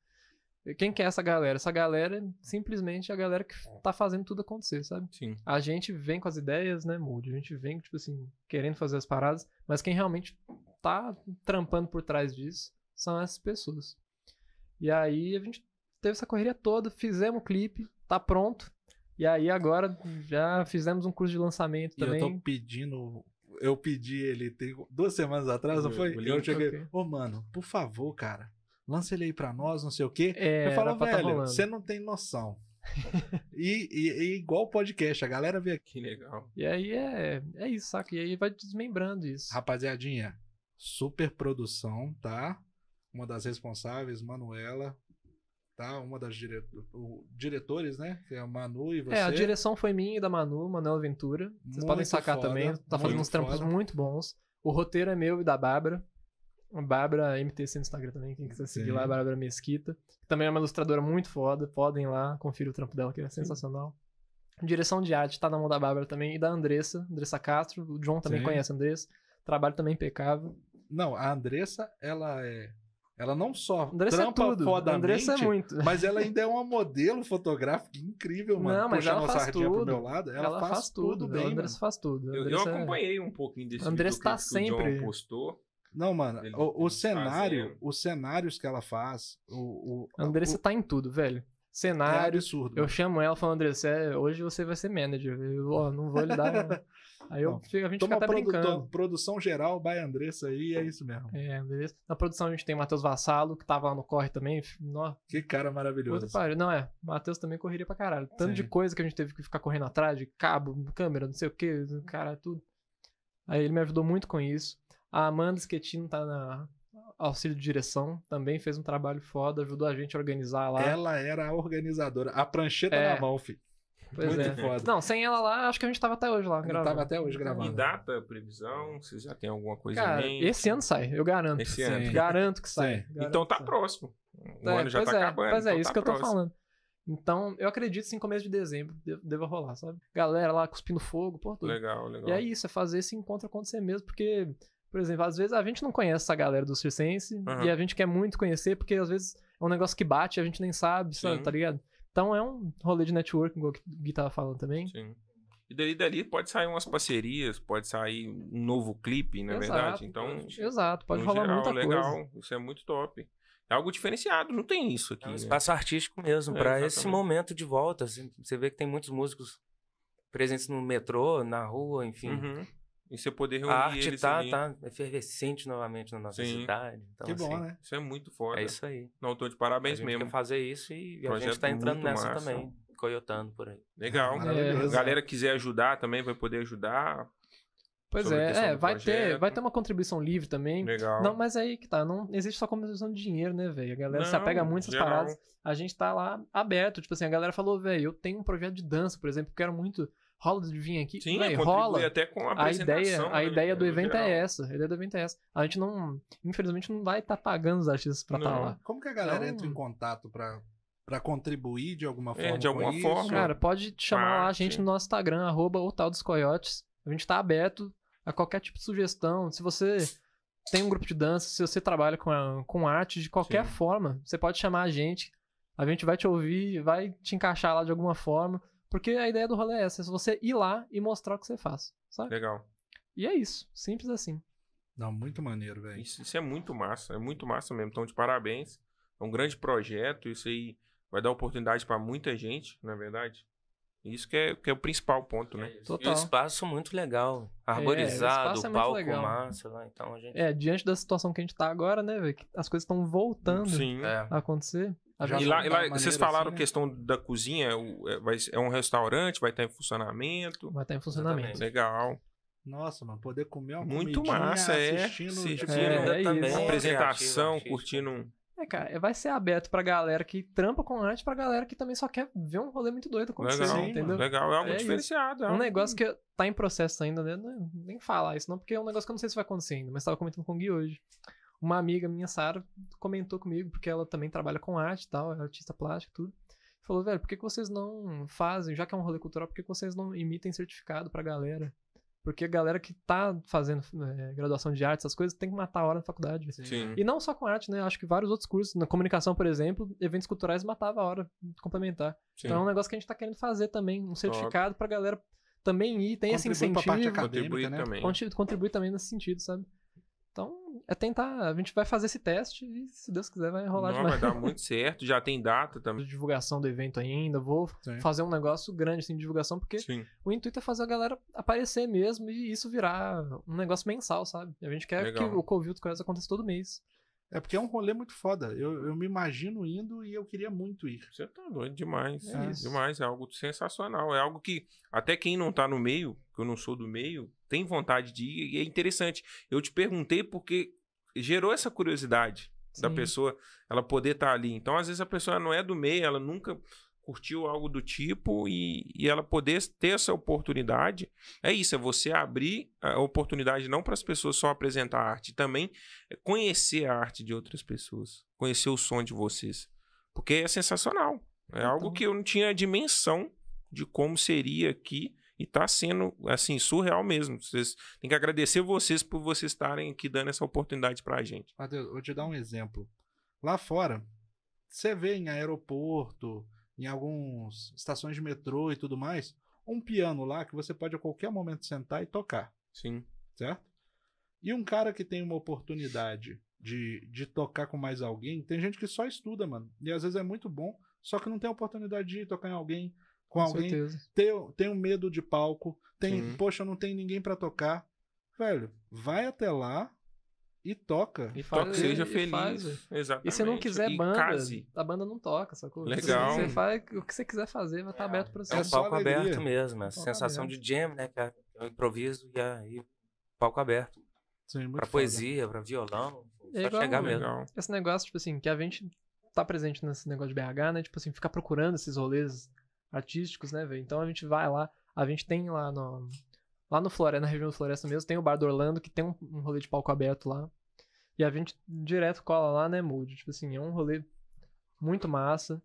Quem que é essa galera? Essa galera é simplesmente a galera que tá fazendo tudo acontecer, sabe? Sim. A gente vem com as ideias, né, Moody? A gente vem, tipo assim, querendo fazer as paradas, mas quem realmente tá trampando por trás disso são essas pessoas. E aí a gente teve essa correria toda, fizemos o clipe, tá pronto. E aí agora já fizemos um curso de lançamento e também. eu tô pedindo eu pedi ele tem duas semanas atrás, não foi? eu cheguei, okay. ô oh, mano, por favor, cara, lança ele aí pra nós, não sei o quê. É, eu falo, tá velho, tá você não tem noção. e, e, e, igual podcast, a galera vê aqui. Que legal. E aí é, é isso, saca? E aí vai desmembrando isso. Rapaziadinha, super produção, tá? Uma das responsáveis, Manuela, tá? Uma das dire... diretores, né? Que é a Manu e você. É, a direção foi minha e da Manu, Manuel Ventura. Vocês muito podem sacar foda, também, tá fazendo uns trampos foda. muito bons. O roteiro é meu e da Bárbara. A Bárbara MTC no Instagram também, quem quiser seguir Sim. lá, Bárbara Mesquita. Também é uma ilustradora muito foda, podem lá, confira o trampo dela, que é sensacional. Sim. Direção de arte tá na mão da Bárbara também e da Andressa, Andressa Castro. O John também Sim. conhece a Andressa. Trabalho também impecável. Não, a Andressa, ela é ela não só Andressa é trampa é tudo. fodamente, Andressa é muito. mas ela ainda é uma modelo fotográfica incrível, mano. Não, mas Puxando ela faz tudo. Pro meu lado, ela, ela faz, faz, tudo bem. Andressa faz tudo. Eu, eu, é- acompanhei um pouquinho desse Andressa tá sempre... que o John postou. Não, mano, ele, o, o ele cenário, os cenários que ela faz, o, o Andressa o... tá em tudo, velho cenário. É absurdo. Eu chamo ela e falo, André, hoje você vai ser manager. Eu, oh, não vou lhe dar. aí eu, a gente fica até produ brincando. Produção geral, vai Andressa aí, é isso mesmo. É, beleza. Na produção a gente tem o Matheus Vassalo, que tava lá no corre também. No... Que cara maravilhoso. Puta, não é, Matheus também correria pra caralho. Tanto Sim. de coisa que a gente teve que ficar correndo atrás, de cabo, câmera, não sei o que, cara, tudo. Aí ele me ajudou muito com isso. A Amanda Schettino tá na, auxílio de direção, também fez um trabalho foda, ajudou a gente a organizar lá. Ela era a organizadora, a prancheta é. na mão, filho. Pois Muito é. foda. Não, sem ela lá, acho que a gente tava até hoje lá. Gravando. Tava até hoje gravando. E data, previsão, vocês já tem alguma coisa Cara, em mente? Esse ano sai, eu garanto. Esse ano. Sim. Garanto que sai. então tá sai. próximo. O é, ano já tá é, acabando. Pois é, então isso tá que próximo. eu tô falando. Então, eu acredito sim, começo de dezembro deva rolar, sabe? Galera lá cuspindo fogo, por tudo. Legal, legal. E é isso, é fazer esse encontro acontecer mesmo, porque por exemplo, às vezes a gente não conhece essa galera do circense uhum. e a gente quer muito conhecer porque às vezes é um negócio que bate e a gente nem sabe, sabe tá ligado? Então é um rolê de networking, igual que o Gui tava falando também. Sim. E dali, dali pode sair umas parcerias, pode sair um novo clipe, na é verdade. Então, exato, pode rolar geral, muita legal, coisa. Isso é muito top. É algo diferenciado, não tem isso aqui. É um né? espaço né? artístico mesmo, é, para esse momento de volta. Assim, você vê que tem muitos músicos presentes no metrô, na rua, enfim. Uhum. E você poder reunir a arte eles tá, ali. tá efervescente novamente na nossa Sim. cidade. Então, que bom, assim, né? Isso é muito forte. É isso aí. Não, tô de parabéns mesmo. Tem fazer isso e Projeto a gente tá entrando nessa massa. também, coiotando por aí. Legal. É, galera quiser ajudar também, vai poder ajudar. Pois é, é vai, ter, vai ter uma contribuição livre também. Legal. Não, mas aí que tá, não existe só contribuição de dinheiro, né, velho? A galera não, se apega muito essas paradas. A gente tá lá aberto. Tipo assim, a galera falou, velho, eu tenho um projeto de dança, por exemplo, quero muito rola de vir aqui. Sim, véi, rola. até com a apresentação. A ideia, né, a ideia do evento é geral. é essa. A ideia do evento é essa. A gente não, infelizmente, não vai estar tá pagando os artistas pra estar tá lá. Como que a galera então, entra em contato pra, para contribuir de alguma é, forma. É, de alguma forma. Cara, pode chamar Parte. lá a gente no nosso Instagram, arroba o tal dos coiotes. A gente tá aberto a qualquer tipo de sugestão. Se você tem um grupo de dança, se você trabalha com, a, com arte de qualquer Sim. forma, você pode chamar a gente. A gente vai te ouvir, vai te encaixar lá de alguma forma. Porque a ideia do rolê é essa: é você ir lá e mostrar o que você faz, sabe? Legal. E é isso, simples assim. Não, muito maneiro, velho. Isso, isso, é muito massa, é muito massa mesmo. Então, de parabéns. É um grande projeto, isso aí vai dar oportunidade para muita gente, na é verdade. Isso que é, que é o principal ponto, né? É Total. E o espaço muito legal. É, arborizado, é, é palco legal. massa então a gente... É, diante da situação que a gente tá agora, né, velho? As coisas estão voltando Sim. É. a acontecer. Já e lá, e lá vocês assim, falaram assim, questão né? da cozinha, é, é, um restaurante, vai estar em funcionamento. Vai estar em funcionamento. Legal. Nossa, mano, poder comer uma Muito massa, é. Servindo tipo, é, é Apresentação, é, curtindo um... É, cara, é, vai ser aberto pra galera que trampa com arte, pra galera que também só quer ver um rolê muito doido acontecer, legal, sim, entendeu? Legal, é algo é diferenciado. É um negócio que tá em processo ainda, né? É nem falar isso não, porque é um negócio que eu não sei se vai acontecer ainda, mas tava comentando com o Gui hoje uma amiga minha, Sara, comentou comigo, porque ela também trabalha com arte e tal, é artista plástico e tudo. Falou, velho, por que, que vocês não fazem, já que é um rolê cultural, por que, que vocês não emitem certificado pra galera? Porque a galera que tá fazendo é, graduação de arte, essas coisas, tem que matar a hora na faculdade. Sim. E não só com arte, né? Acho que vários outros cursos, na comunicação, por exemplo, eventos culturais matava a hora complementar. Sim. Então é um negócio que a gente tá querendo fazer também, um certificado Top. pra galera também ir, tem esse incentivo. Pra parte acadêmica, contribui né? também. Contribui também nesse sentido, sabe? Então, é tentar. A gente vai fazer esse teste e, se Deus quiser, vai rolar demais. Vai dar muito certo, já tem data também. Divulgação do evento ainda, vou Sim. fazer um negócio grande assim, de divulgação, porque Sim. o intuito é fazer a galera aparecer mesmo e isso virar um negócio mensal, sabe? A gente quer Legal. que o Covid Cross aconteça todo mês. É porque é um rolê muito foda. Eu, eu me imagino indo e eu queria muito ir. Você tá doido demais. É, é demais. É algo sensacional. É algo que até quem não tá no meio, que eu não sou do meio, tem vontade de ir e é interessante. Eu te perguntei porque gerou essa curiosidade Sim. da pessoa, ela poder estar tá ali. Então, às vezes, a pessoa não é do meio, ela nunca curtiu algo do tipo e, e ela poder ter essa oportunidade. É isso, é você abrir a oportunidade não para as pessoas só apresentar a arte, também é conhecer a arte de outras pessoas, conhecer o som de vocês. Porque é sensacional. É então... algo que eu não tinha a dimensão de como seria aqui e tá sendo assim surreal mesmo. Vocês tem que agradecer vocês por vocês estarem aqui dando essa oportunidade pra gente. Matheus, vou te dar um exemplo. Lá fora, você vê em aeroporto, em algumas estações de metrô e tudo mais, um piano lá que você pode a qualquer momento sentar e tocar. Sim. Certo? E um cara que tem uma oportunidade de, de tocar com mais alguém, tem gente que só estuda, mano. E às vezes é muito bom, só que não tem a oportunidade de tocar em alguém, com, com alguém. Certeza. Tem, tem um medo de palco, tem, Sim. poxa, não tem ninguém para tocar. Velho, vai até lá, e toca. E faz, toca, seja e feliz. Faz. Exatamente. E se não quiser e banda, case. a banda não toca, sacou? Legal. Você, você faz o que você quiser fazer, vai estar tá aberto para é você. É, é palco aberto mesmo, é a sensação aberto. de jam, né, que Eu é improviso e aí palco aberto. para poesia, para violão, é só igual, chegar mesmo. Legal. Esse negócio, tipo assim, que a gente tá presente nesse negócio de BH, né? Tipo assim, ficar procurando esses rolês artísticos, né, velho? Então a gente vai lá, a gente tem lá no Lá no Floresta, na região do Floresta mesmo, tem o bar do Orlando, que tem um, um rolê de palco aberto lá. E a gente direto cola lá, né, Moody. Tipo assim, é um rolê muito massa.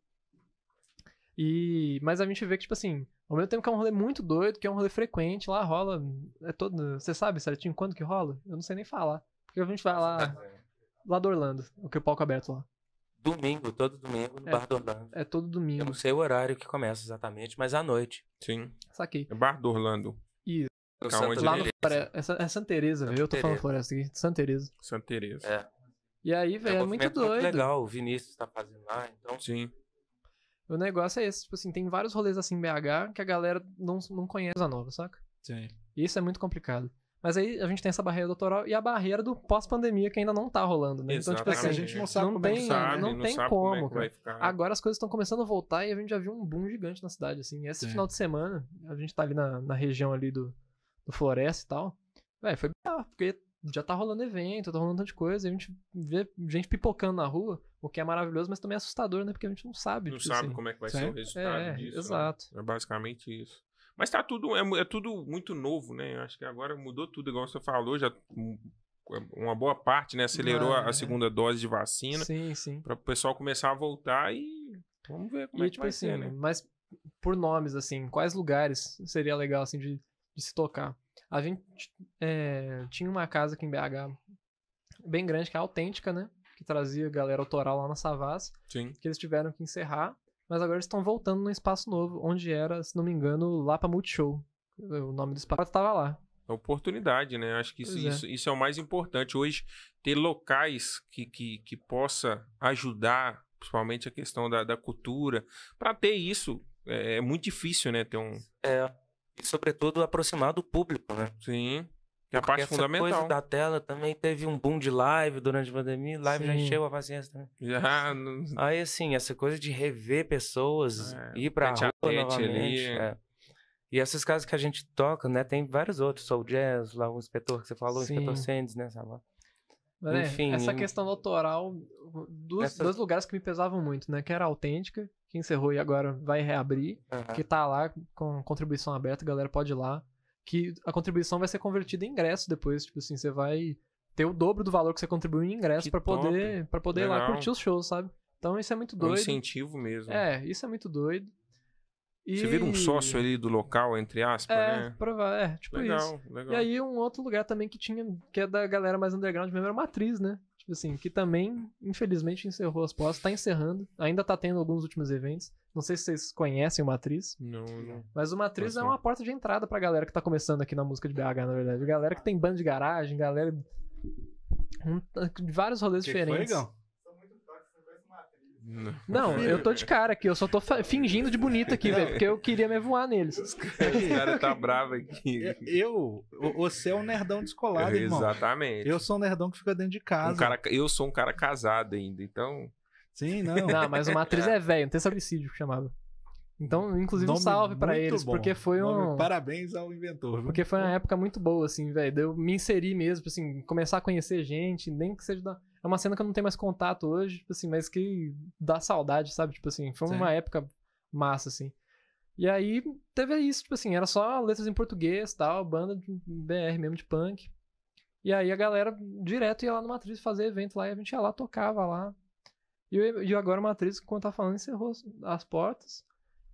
E... Mas a gente vê que, tipo assim, ao mesmo tempo que é um rolê muito doido, que é um rolê frequente, lá rola. É todo. Você sabe certinho quando que rola? Eu não sei nem falar. Porque a gente vai lá. lá do Orlando, o que é o palco aberto lá. Domingo, todo domingo no é, Bar do Orlando. É todo domingo. Eu não sei o horário que começa exatamente, mas à noite. Sim. Saquei. É Bar do Orlando. Santa lá no, é, é Santa Teresa, velho. Eu tô falando floresta aqui. Santa Teresa. Santa Teresa. É. E aí, é velho, é, um é muito doido. Muito legal, o Vinícius tá fazendo lá, então. Sim. O negócio é esse, tipo assim, tem vários rolês assim em BH que a galera não, não conhece a nova, saca? Sim. E isso é muito complicado. Mas aí a gente tem essa barreira doutoral e a barreira do pós-pandemia que ainda não tá rolando, né? Exatamente. Então, tipo assim, a gente não sabe não é tem, sabe, não, não tem sabe como, é como é Agora as coisas estão começando a voltar e a gente já viu um boom gigante na cidade, assim. E esse Sim. final de semana, a gente tá ali na, na região ali do, do Floresta e tal. Véi, foi bizarro, porque já tá rolando evento, tá rolando tanta coisa, e a gente vê gente pipocando na rua, o que é maravilhoso, mas também é assustador, né? Porque a gente não sabe. Não tipo, sabe assim. como é que vai Sim. ser né? o resultado é, disso. Exato. Né? É basicamente isso. Mas tá tudo, é, é, tudo muito novo, né? Eu acho que agora mudou tudo, igual você falou, já hum, é, uma boa parte, né? Acelerou ah, a, a é. segunda dose de vacina. Sim, sim. Pra o pessoal começar a voltar e vamos ver como e, é que tipo vai assim, ser, né? Mas por nomes, assim, quais lugares seria legal, assim, de de se tocar. A gente é, tinha uma casa aqui em BH bem grande, que é autêntica, né? Que trazia galera autoral lá na Savas. Sim. Que eles tiveram que encerrar. Mas agora eles estão voltando num espaço novo, onde era, se não me engano, lá Multishow. O nome do espaço estava lá. É oportunidade, né? Acho que isso, é. Isso, isso, é o mais importante. Hoje, ter locais que, que, que possa ajudar, principalmente a questão da, da cultura, para ter isso, é, é, muito difícil, né? Ter um. É. E, sobretudo, aproximar do público, né? Sim. Que é a parte fundamental. coisa da tela também teve um boom de live durante a pandemia. Live Sim. já encheu a paciência também. Já. Não... Aí, assim, essa coisa de rever pessoas, é, ir pra rua tete, novamente. É. E essas casas que a gente toca, né? Tem vários outros. Soul Jazz, lá o Inspetor que você falou, Sim. o Inspetor Sands, né? Sabe? É, Enfim. Essa questão do autoral, dois lugares que me pesavam muito, né? Que era autêntica que encerrou e agora vai reabrir, uhum. que tá lá com contribuição aberta, galera pode ir lá. Que a contribuição vai ser convertida em ingresso depois, tipo assim, você vai ter o dobro do valor que você contribuiu em ingresso para poder para poder ir lá curtir os shows, sabe? Então isso é muito é doido. Um incentivo mesmo. É, isso é muito doido. E... Você vira um sócio ali do local, entre aspas, é, né? Prova... É, tipo legal, isso. Legal. E aí um outro lugar também que tinha, que é da galera mais underground mesmo, era Matriz, né? tipo assim, que também, infelizmente, encerrou as postas, tá encerrando, ainda tá tendo alguns últimos eventos. Não sei se vocês conhecem o Matriz. Não, não. Mas o Matriz é uma porta de entrada pra galera que tá começando aqui na música de BH, na verdade. Galera que tem banda de garagem, galera. Um, vários rolês que diferentes. Que foi, legal? Não, não eu tô de cara aqui, eu só tô fingindo de bonito aqui, velho, porque eu queria me voar neles. Os cara tá bravo aqui. É, eu, você é um nerdão descolado, irmão. Exatamente. Eu sou um nerdão que fica dentro de casa. Um cara, eu sou um cara casado ainda, então. Sim, não. Não, mas uma atriz é velho, não tem sabricídio que chamava. Então, inclusive, Nome um salve para eles, bom. porque foi um. Nome, parabéns ao inventor. Porque foi uma época muito boa, assim, velho. Eu me inseri mesmo, tipo assim, começar a conhecer gente, nem que seja da é uma cena que eu não tenho mais contato hoje, tipo assim, mas que dá saudade, sabe? Tipo assim, foi Sim. uma época massa, assim. E aí teve isso, tipo assim, era só letras em português tal, banda de BR mesmo de punk. E aí a galera direto ia lá no Matriz fazer evento lá e a gente ia lá, tocava lá. E, eu, e agora o Matriz, quando tá falando, encerrou as portas.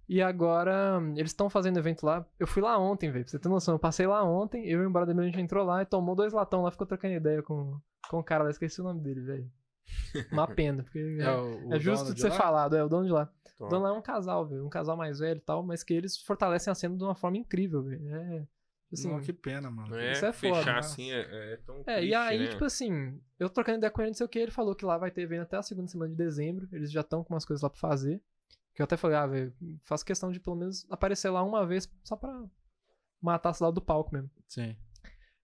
E agora eles estão fazendo evento lá. Eu fui lá ontem, velho, pra você ter noção. Eu passei lá ontem, eu e o Brother a gente entrou lá e tomou dois latão lá, ficou trocando ideia com, com o cara lá, esqueci o nome dele, velho. Uma pena, porque é, é, é justo de ser lá? falado, é o dono de lá. O dono lá é um casal, velho. Um casal mais velho e tal, mas que eles fortalecem a cena de uma forma incrível, velho. É. Assim, não, que pena, mano. É, isso é fechar foda. Né? assim é, é tão. É, triste, e aí, né? tipo assim, eu trocando ideia com ele, não sei o que, ele falou que lá vai ter evento até a segunda semana de dezembro. Eles já estão com umas coisas lá pra fazer. Que eu até falei, ah, velho, faço questão de pelo menos aparecer lá uma vez só pra matar esse lá do palco mesmo. Sim.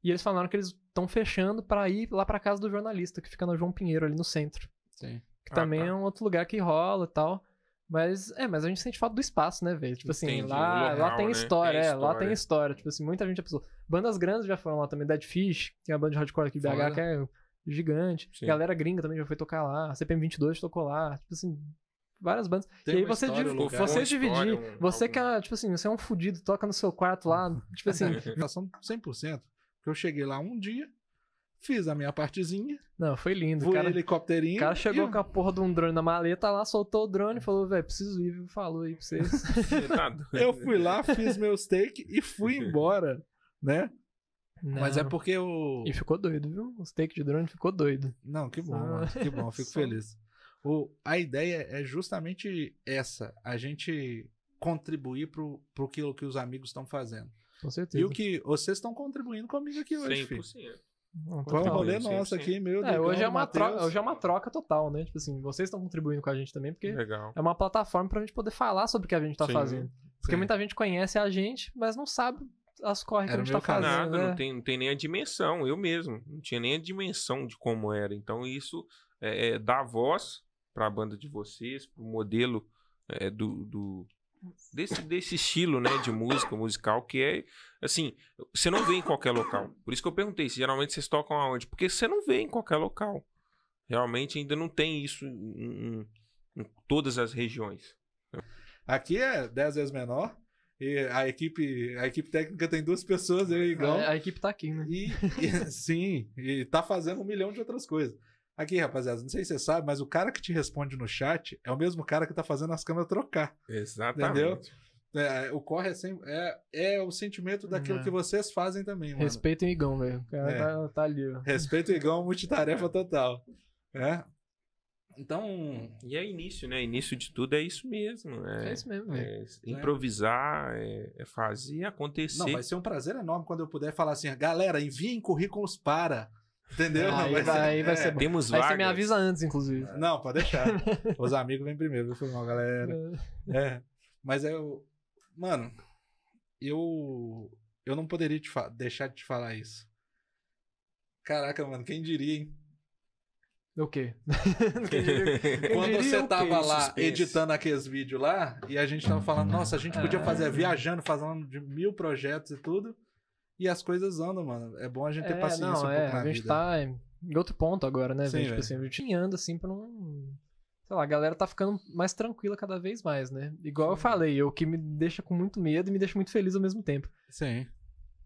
E eles falaram que eles estão fechando para ir lá para casa do jornalista, que fica no João Pinheiro, ali no centro. Sim. Que ah, também tá. é um outro lugar que rola e tal. Mas, é, mas a gente sente falta do espaço, né, velho? Tipo assim, lá, local, lá tem, né? história, tem é, história, lá tem história. Tipo assim, muita gente é pensou. Bandas grandes já foram lá também, Dead Fish, que é uma banda de hardcore aqui, BH, que é gigante. Sim. Galera gringa também já foi tocar lá, CPM22 tocou lá. Tipo assim, várias bandas. Tem e aí você, div... lugar, você dividir, um... você que é, tipo assim, você é um fudido, toca no seu quarto lá, tipo assim... 100%. Eu cheguei lá um dia, fiz a minha partezinha. Não, foi lindo. Voei cara, helicópterinho. O cara chegou e... com a porra de um drone na maleta lá, soltou o drone e falou, velho, preciso ir, falou aí pra vocês. eu fui lá, fiz meu steak e fui uhum. embora, né? Não. Mas é porque o... E ficou doido, viu? O steak de drone ficou doido. Não, que bom, mano, ah, que bom, fico feliz. O, a ideia é justamente essa, a gente contribuir para aquilo que os amigos estão fazendo. Com certeza. E o que vocês estão contribuindo comigo aqui hoje, 100%. filho. Qual o rolê nosso aqui, meu é, Deus. hoje, é hoje é uma troca total, né? Tipo assim, vocês estão contribuindo com a gente também, porque Legal. é uma plataforma pra gente poder falar sobre o que a gente tá sim, fazendo. Porque sim. muita gente conhece a gente, mas não sabe as corres que a gente tá fazendo. Nada, né? não, tem, não tem nem a dimensão, eu mesmo. Não tinha nem a dimensão de como era. Então, isso é, é, dá voz pra banda de vocês, pro modelo é, do, do, desse, desse estilo, né, de música, musical, que é, assim, você não vê em qualquer local. Por isso que eu perguntei, se geralmente vocês tocam aonde? Porque você não vê em qualquer local. Realmente ainda não tem isso em, em, em todas as regiões. Aqui é 10 vezes menor. E a equipe, a equipe técnica tem duas pessoas, eu e A, é, a equipe tá aqui, né? E, e, sim, e tá fazendo um milhão de outras coisas. Aqui, rapaziada, não sei se você sabe, mas o cara que te responde no chat é o mesmo cara que tá fazendo as câmeras trocar. Exatamente. Entendeu? É, o corre é, é, é o sentimento daquilo uhum. que vocês fazem também, mano. Respeita o Igão, velho. O cara é. tá, tá ali. Ó. Respeita o Igão, multitarefa total. É. Então. E é início, né? Início de tudo é isso mesmo. É, é isso mesmo. É, improvisar, é, é fazer acontecer. Não, vai ser um prazer enorme quando eu puder falar assim, galera, enviem currículos para Entendeu? Aí, não, vai, ser, aí vai, ser, bom. Temos aí você me avisa antes, inclusive. Não, pode deixar. Os amigos vêm primeiro, viu? Foi mal, galera. É. é. Mas eu. Mano, eu. Eu não poderia te deixar de te falar isso. Caraca, mano, quem diria, hein? O quê? quem diria, Quando você tava lá Suspense. editando aqueles vídeos lá, e a gente tava falando, nossa, a gente podia ah. fazer, viajando, fazendo de mil projetos e tudo. E as coisas andam, mano. É bom a gente ter é, paciência não, um é, pouco na a gente vida. tá em outro ponto agora, né? Sim, tipo assim, a gente anda assim pra não. Sei lá, a galera tá ficando mais tranquila cada vez mais, né? Igual Sim. eu falei, o que me deixa com muito medo e me deixa muito feliz ao mesmo tempo. Sim.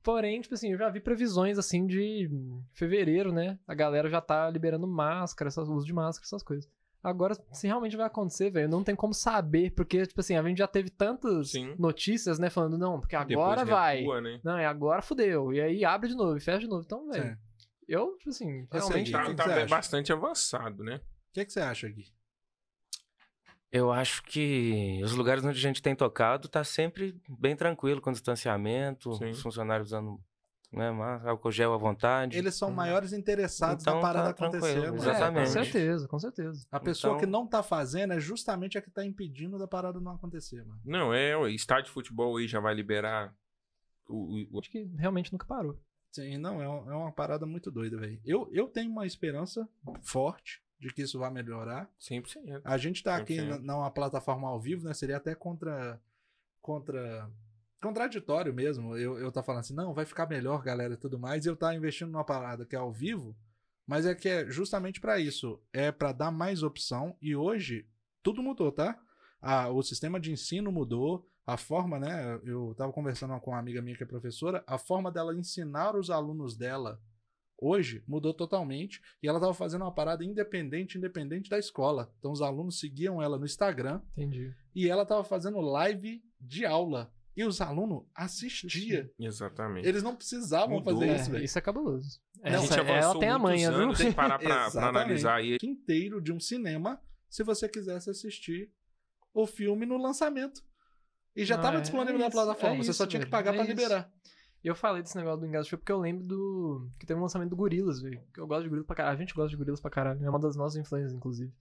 Porém, tipo assim, eu já vi previsões assim de fevereiro, né? A galera já tá liberando máscara, uso de máscara, essas coisas. Agora, se realmente vai acontecer, velho, não tem como saber, porque, tipo assim, a gente já teve tantas Sim. notícias, né, falando, não, porque agora Depois vai. Recua, né? Não, é agora fudeu. E aí abre de novo, e fecha de novo. Então, velho, é. eu, tipo assim, realmente... Tá, tá que bastante avançado, né? O que, que você acha, aqui Eu acho que os lugares onde a gente tem tocado tá sempre bem tranquilo, com distanciamento, Sim. os funcionários usando né? mas álcool gel à vontade. Eles são uhum. maiores interessados então, na tá parada tá acontecendo. Né? Exatamente. É, com certeza, com certeza. A pessoa então... que não tá fazendo é justamente a que tá impedindo da parada não acontecer, mano. Não, é, o estádio de futebol aí já vai liberar o, o... Acho que realmente nunca parou. Sim, não, é, é uma parada muito doida, velho. Eu, eu tenho uma esperança forte de que isso vai melhorar. 100%. A gente tá 100%. aqui numa plataforma ao vivo, né? Seria até contra contra contraditório mesmo. Eu, eu tá falando assim, não, vai ficar melhor, galera, e tudo mais. E eu tá investindo numa parada que é ao vivo, mas é que é justamente para isso. É para dar mais opção. E hoje, tudo mudou, tá? o sistema de ensino mudou, a forma, né? Eu tava conversando com uma amiga minha que é professora, a forma dela ensinar os alunos dela hoje mudou totalmente e ela estava fazendo uma parada independente, independente da escola. Então os alunos seguiam ela no Instagram. Entendi. E ela estava fazendo live de aula. E os alunos assistiam. Exatamente. Eles não precisavam Mudou. fazer é, isso, é, velho. Isso é cabuloso. É, não, a gente ela tem a manha, viu? Tem que parar pra, pra analisar aí. Inteiro de um cinema, se você quisesse assistir o filme no lançamento. E já estava ah, é disponível na plataforma, é você só tinha que pagar é para liberar. eu falei desse negócio do Show porque eu lembro do. que teve um lançamento do Gorilas, velho. Eu gosto de Gorilas pra caralho. A gente gosta de Gorilas pra caralho. Né? É uma das nossas influências, inclusive.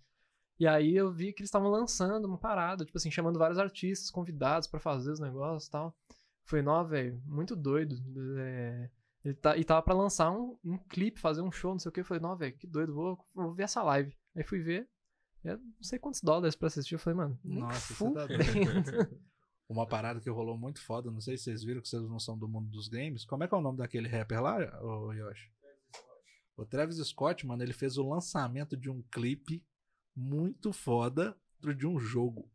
E aí eu vi que eles estavam lançando uma parada, tipo assim, chamando vários artistas, convidados para fazer os negócios e tal. Foi, nó, velho, muito doido. É... Ele tá, e tava pra lançar um, um clipe, fazer um show, não sei o que. Eu falei, nó, velho, que doido, vou, vou ver essa live. Aí fui ver, é, não sei quantos dólares pra assistir. Eu falei, mano, Nossa, você tá Uma parada que rolou muito foda, não sei se vocês viram, que vocês não são do mundo dos games. Como é que é o nome daquele rapper lá, o Yoshi? O Travis Scott, mano, ele fez o lançamento de um clipe muito foda dentro de um jogo.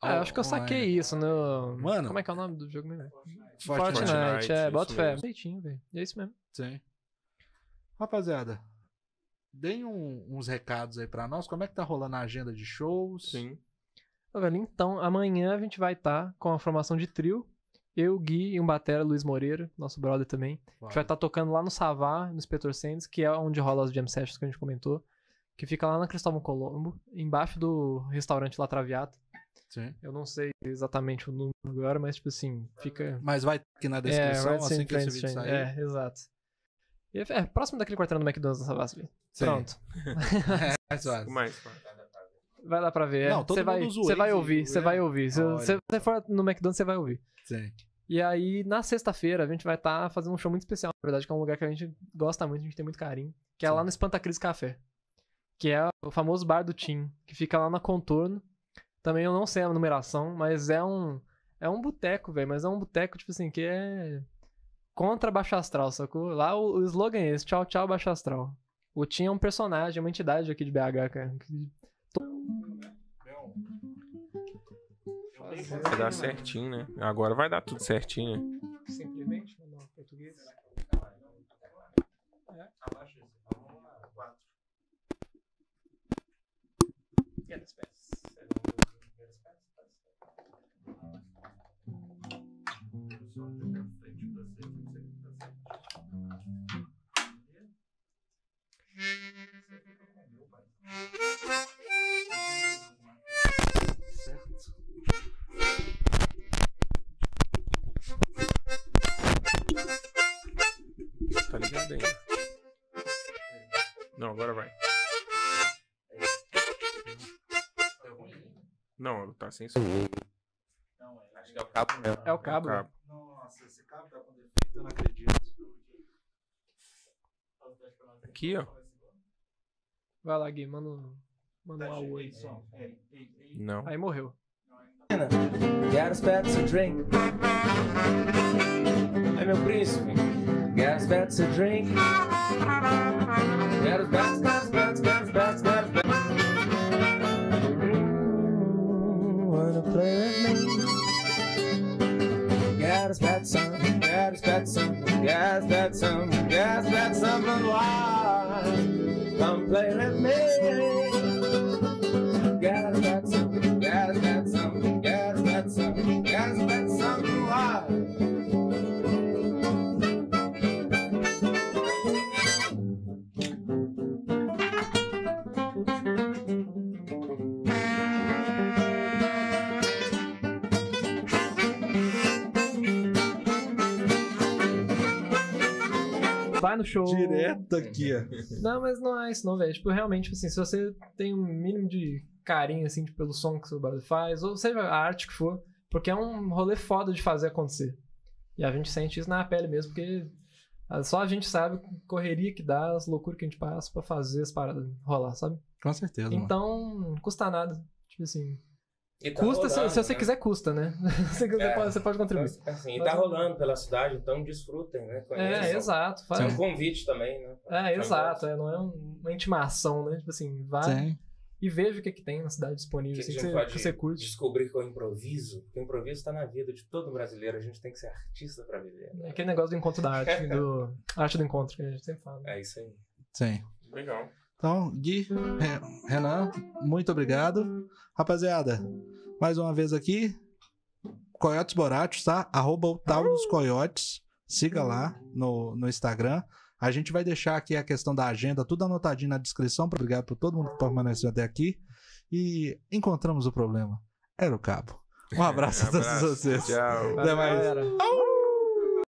Ah, eu acho que eu saquei isso no. Mano. Como é que é o nome do jogo mesmo? Fortnite. Fortnite, Fortnite é, bota fé. É isso mesmo. Sim. Rapaziada, deem um, uns recados aí pra nós. Como é que tá rolando a agenda de shows? Sim. velho, então, amanhã a gente vai estar tá com a formação de trio. Eu, Gui e um batera, Luiz Moreira, nosso brother também. Vale. A gente vai estar tá tocando lá no Savá, no Inspetor Sands, que é onde rola as jam sessions que a gente comentou que fica lá na Cristóvão Colombo, embaixo do restaurante La Traviata. Sim. Eu não sei exatamente o número agora, mas tipo assim, fica. Mas vai aqui na é, descrição é, assim que esse vídeo sair. É, exato. E, é, é, próximo daquele quarteirão do McDonald's na Savassi. Pronto. é, suave. É mais, vai dar pra ver. Não, todo você mundo vai, Você vai ouvir, você vai ouvir. Se você for no McDonald's, você vai ouvir. Sim. E aí, na sexta-feira, a gente vai estar tá fazendo um show muito especial, na verdade, que é um lugar que a gente gosta muito, a gente tem muito carinho, que é Sim. lá no Espantacris Café que é o famoso bar do Tim, que fica lá na Contorno. Também eu não sei a numeração, mas é um é um boteco, velho, mas é um boteco tipo assim que é contra Baixa Astral, sacou? Lá o, o slogan é esse, tchau tchau Baixa Astral. O Tim é um personagem, é uma entidade aqui de BH, cara. Que... Vai dar certinho, né? Agora vai dar tudo certinho, né? Simplesmente, frente que você Certo? Tá ligado bem Não, agora vai. Não, tá sem som. Acho que é o cabo mesmo. É o cabo. É o né? cabo. aqui, ó. Vai lá, Gui, manda um, manda um tá AU aí. É, é, é, Não. Aí morreu. Get us pets a drink. É meu príncipe. Get us pets a drink. Get us pets, get us play with me? Get us pets on, get us pets on. Yes, that's some, yes, that's something wild. Come play with me. no show. Direto aqui, ó. Não, mas não é isso, não, velho. Tipo, realmente, tipo assim, se você tem um mínimo de carinho, assim, tipo, pelo som que seu brother faz, ou seja, a arte que for, porque é um rolê foda de fazer acontecer. E a gente sente isso na pele mesmo, porque só a gente sabe a correria que dá, as loucuras que a gente passa para fazer as paradas rolar, sabe? Com certeza. Então, mano. custa nada. Tipo assim, Tá custa, rolando, se, se, você né? quiser, custa, né? você, quiser, é, pode, você pode contribuir. Então, assim, e tá rolando pela cidade, então desfrutem, né? É, Conheçam. É, exato. Faz... É um convite também, né? É, exato. É, não é uma intimação, né? Tipo assim, vá Sim. e veja o que, é que tem na cidade disponível, que, assim, que, você, que você curte. Descobrir que o improviso, porque o improviso está na vida de todo brasileiro, a gente tem que ser artista para viver. Né? É aquele negócio do encontro da arte, do arte do encontro, que a gente sempre fala. Né? É isso aí. Sim. Legal. Então, Gui, Renan, muito obrigado. Rapaziada, mais uma vez aqui, Coiotes Boratos, tá? Arroba o tal dos Coiotes. Siga lá no, no Instagram. A gente vai deixar aqui a questão da agenda, tudo anotadinho na descrição. Obrigado por todo mundo que permaneceu até aqui. E encontramos o problema. Era o cabo. Um abraço, um abraço a todos vocês. Tchau. Até mais.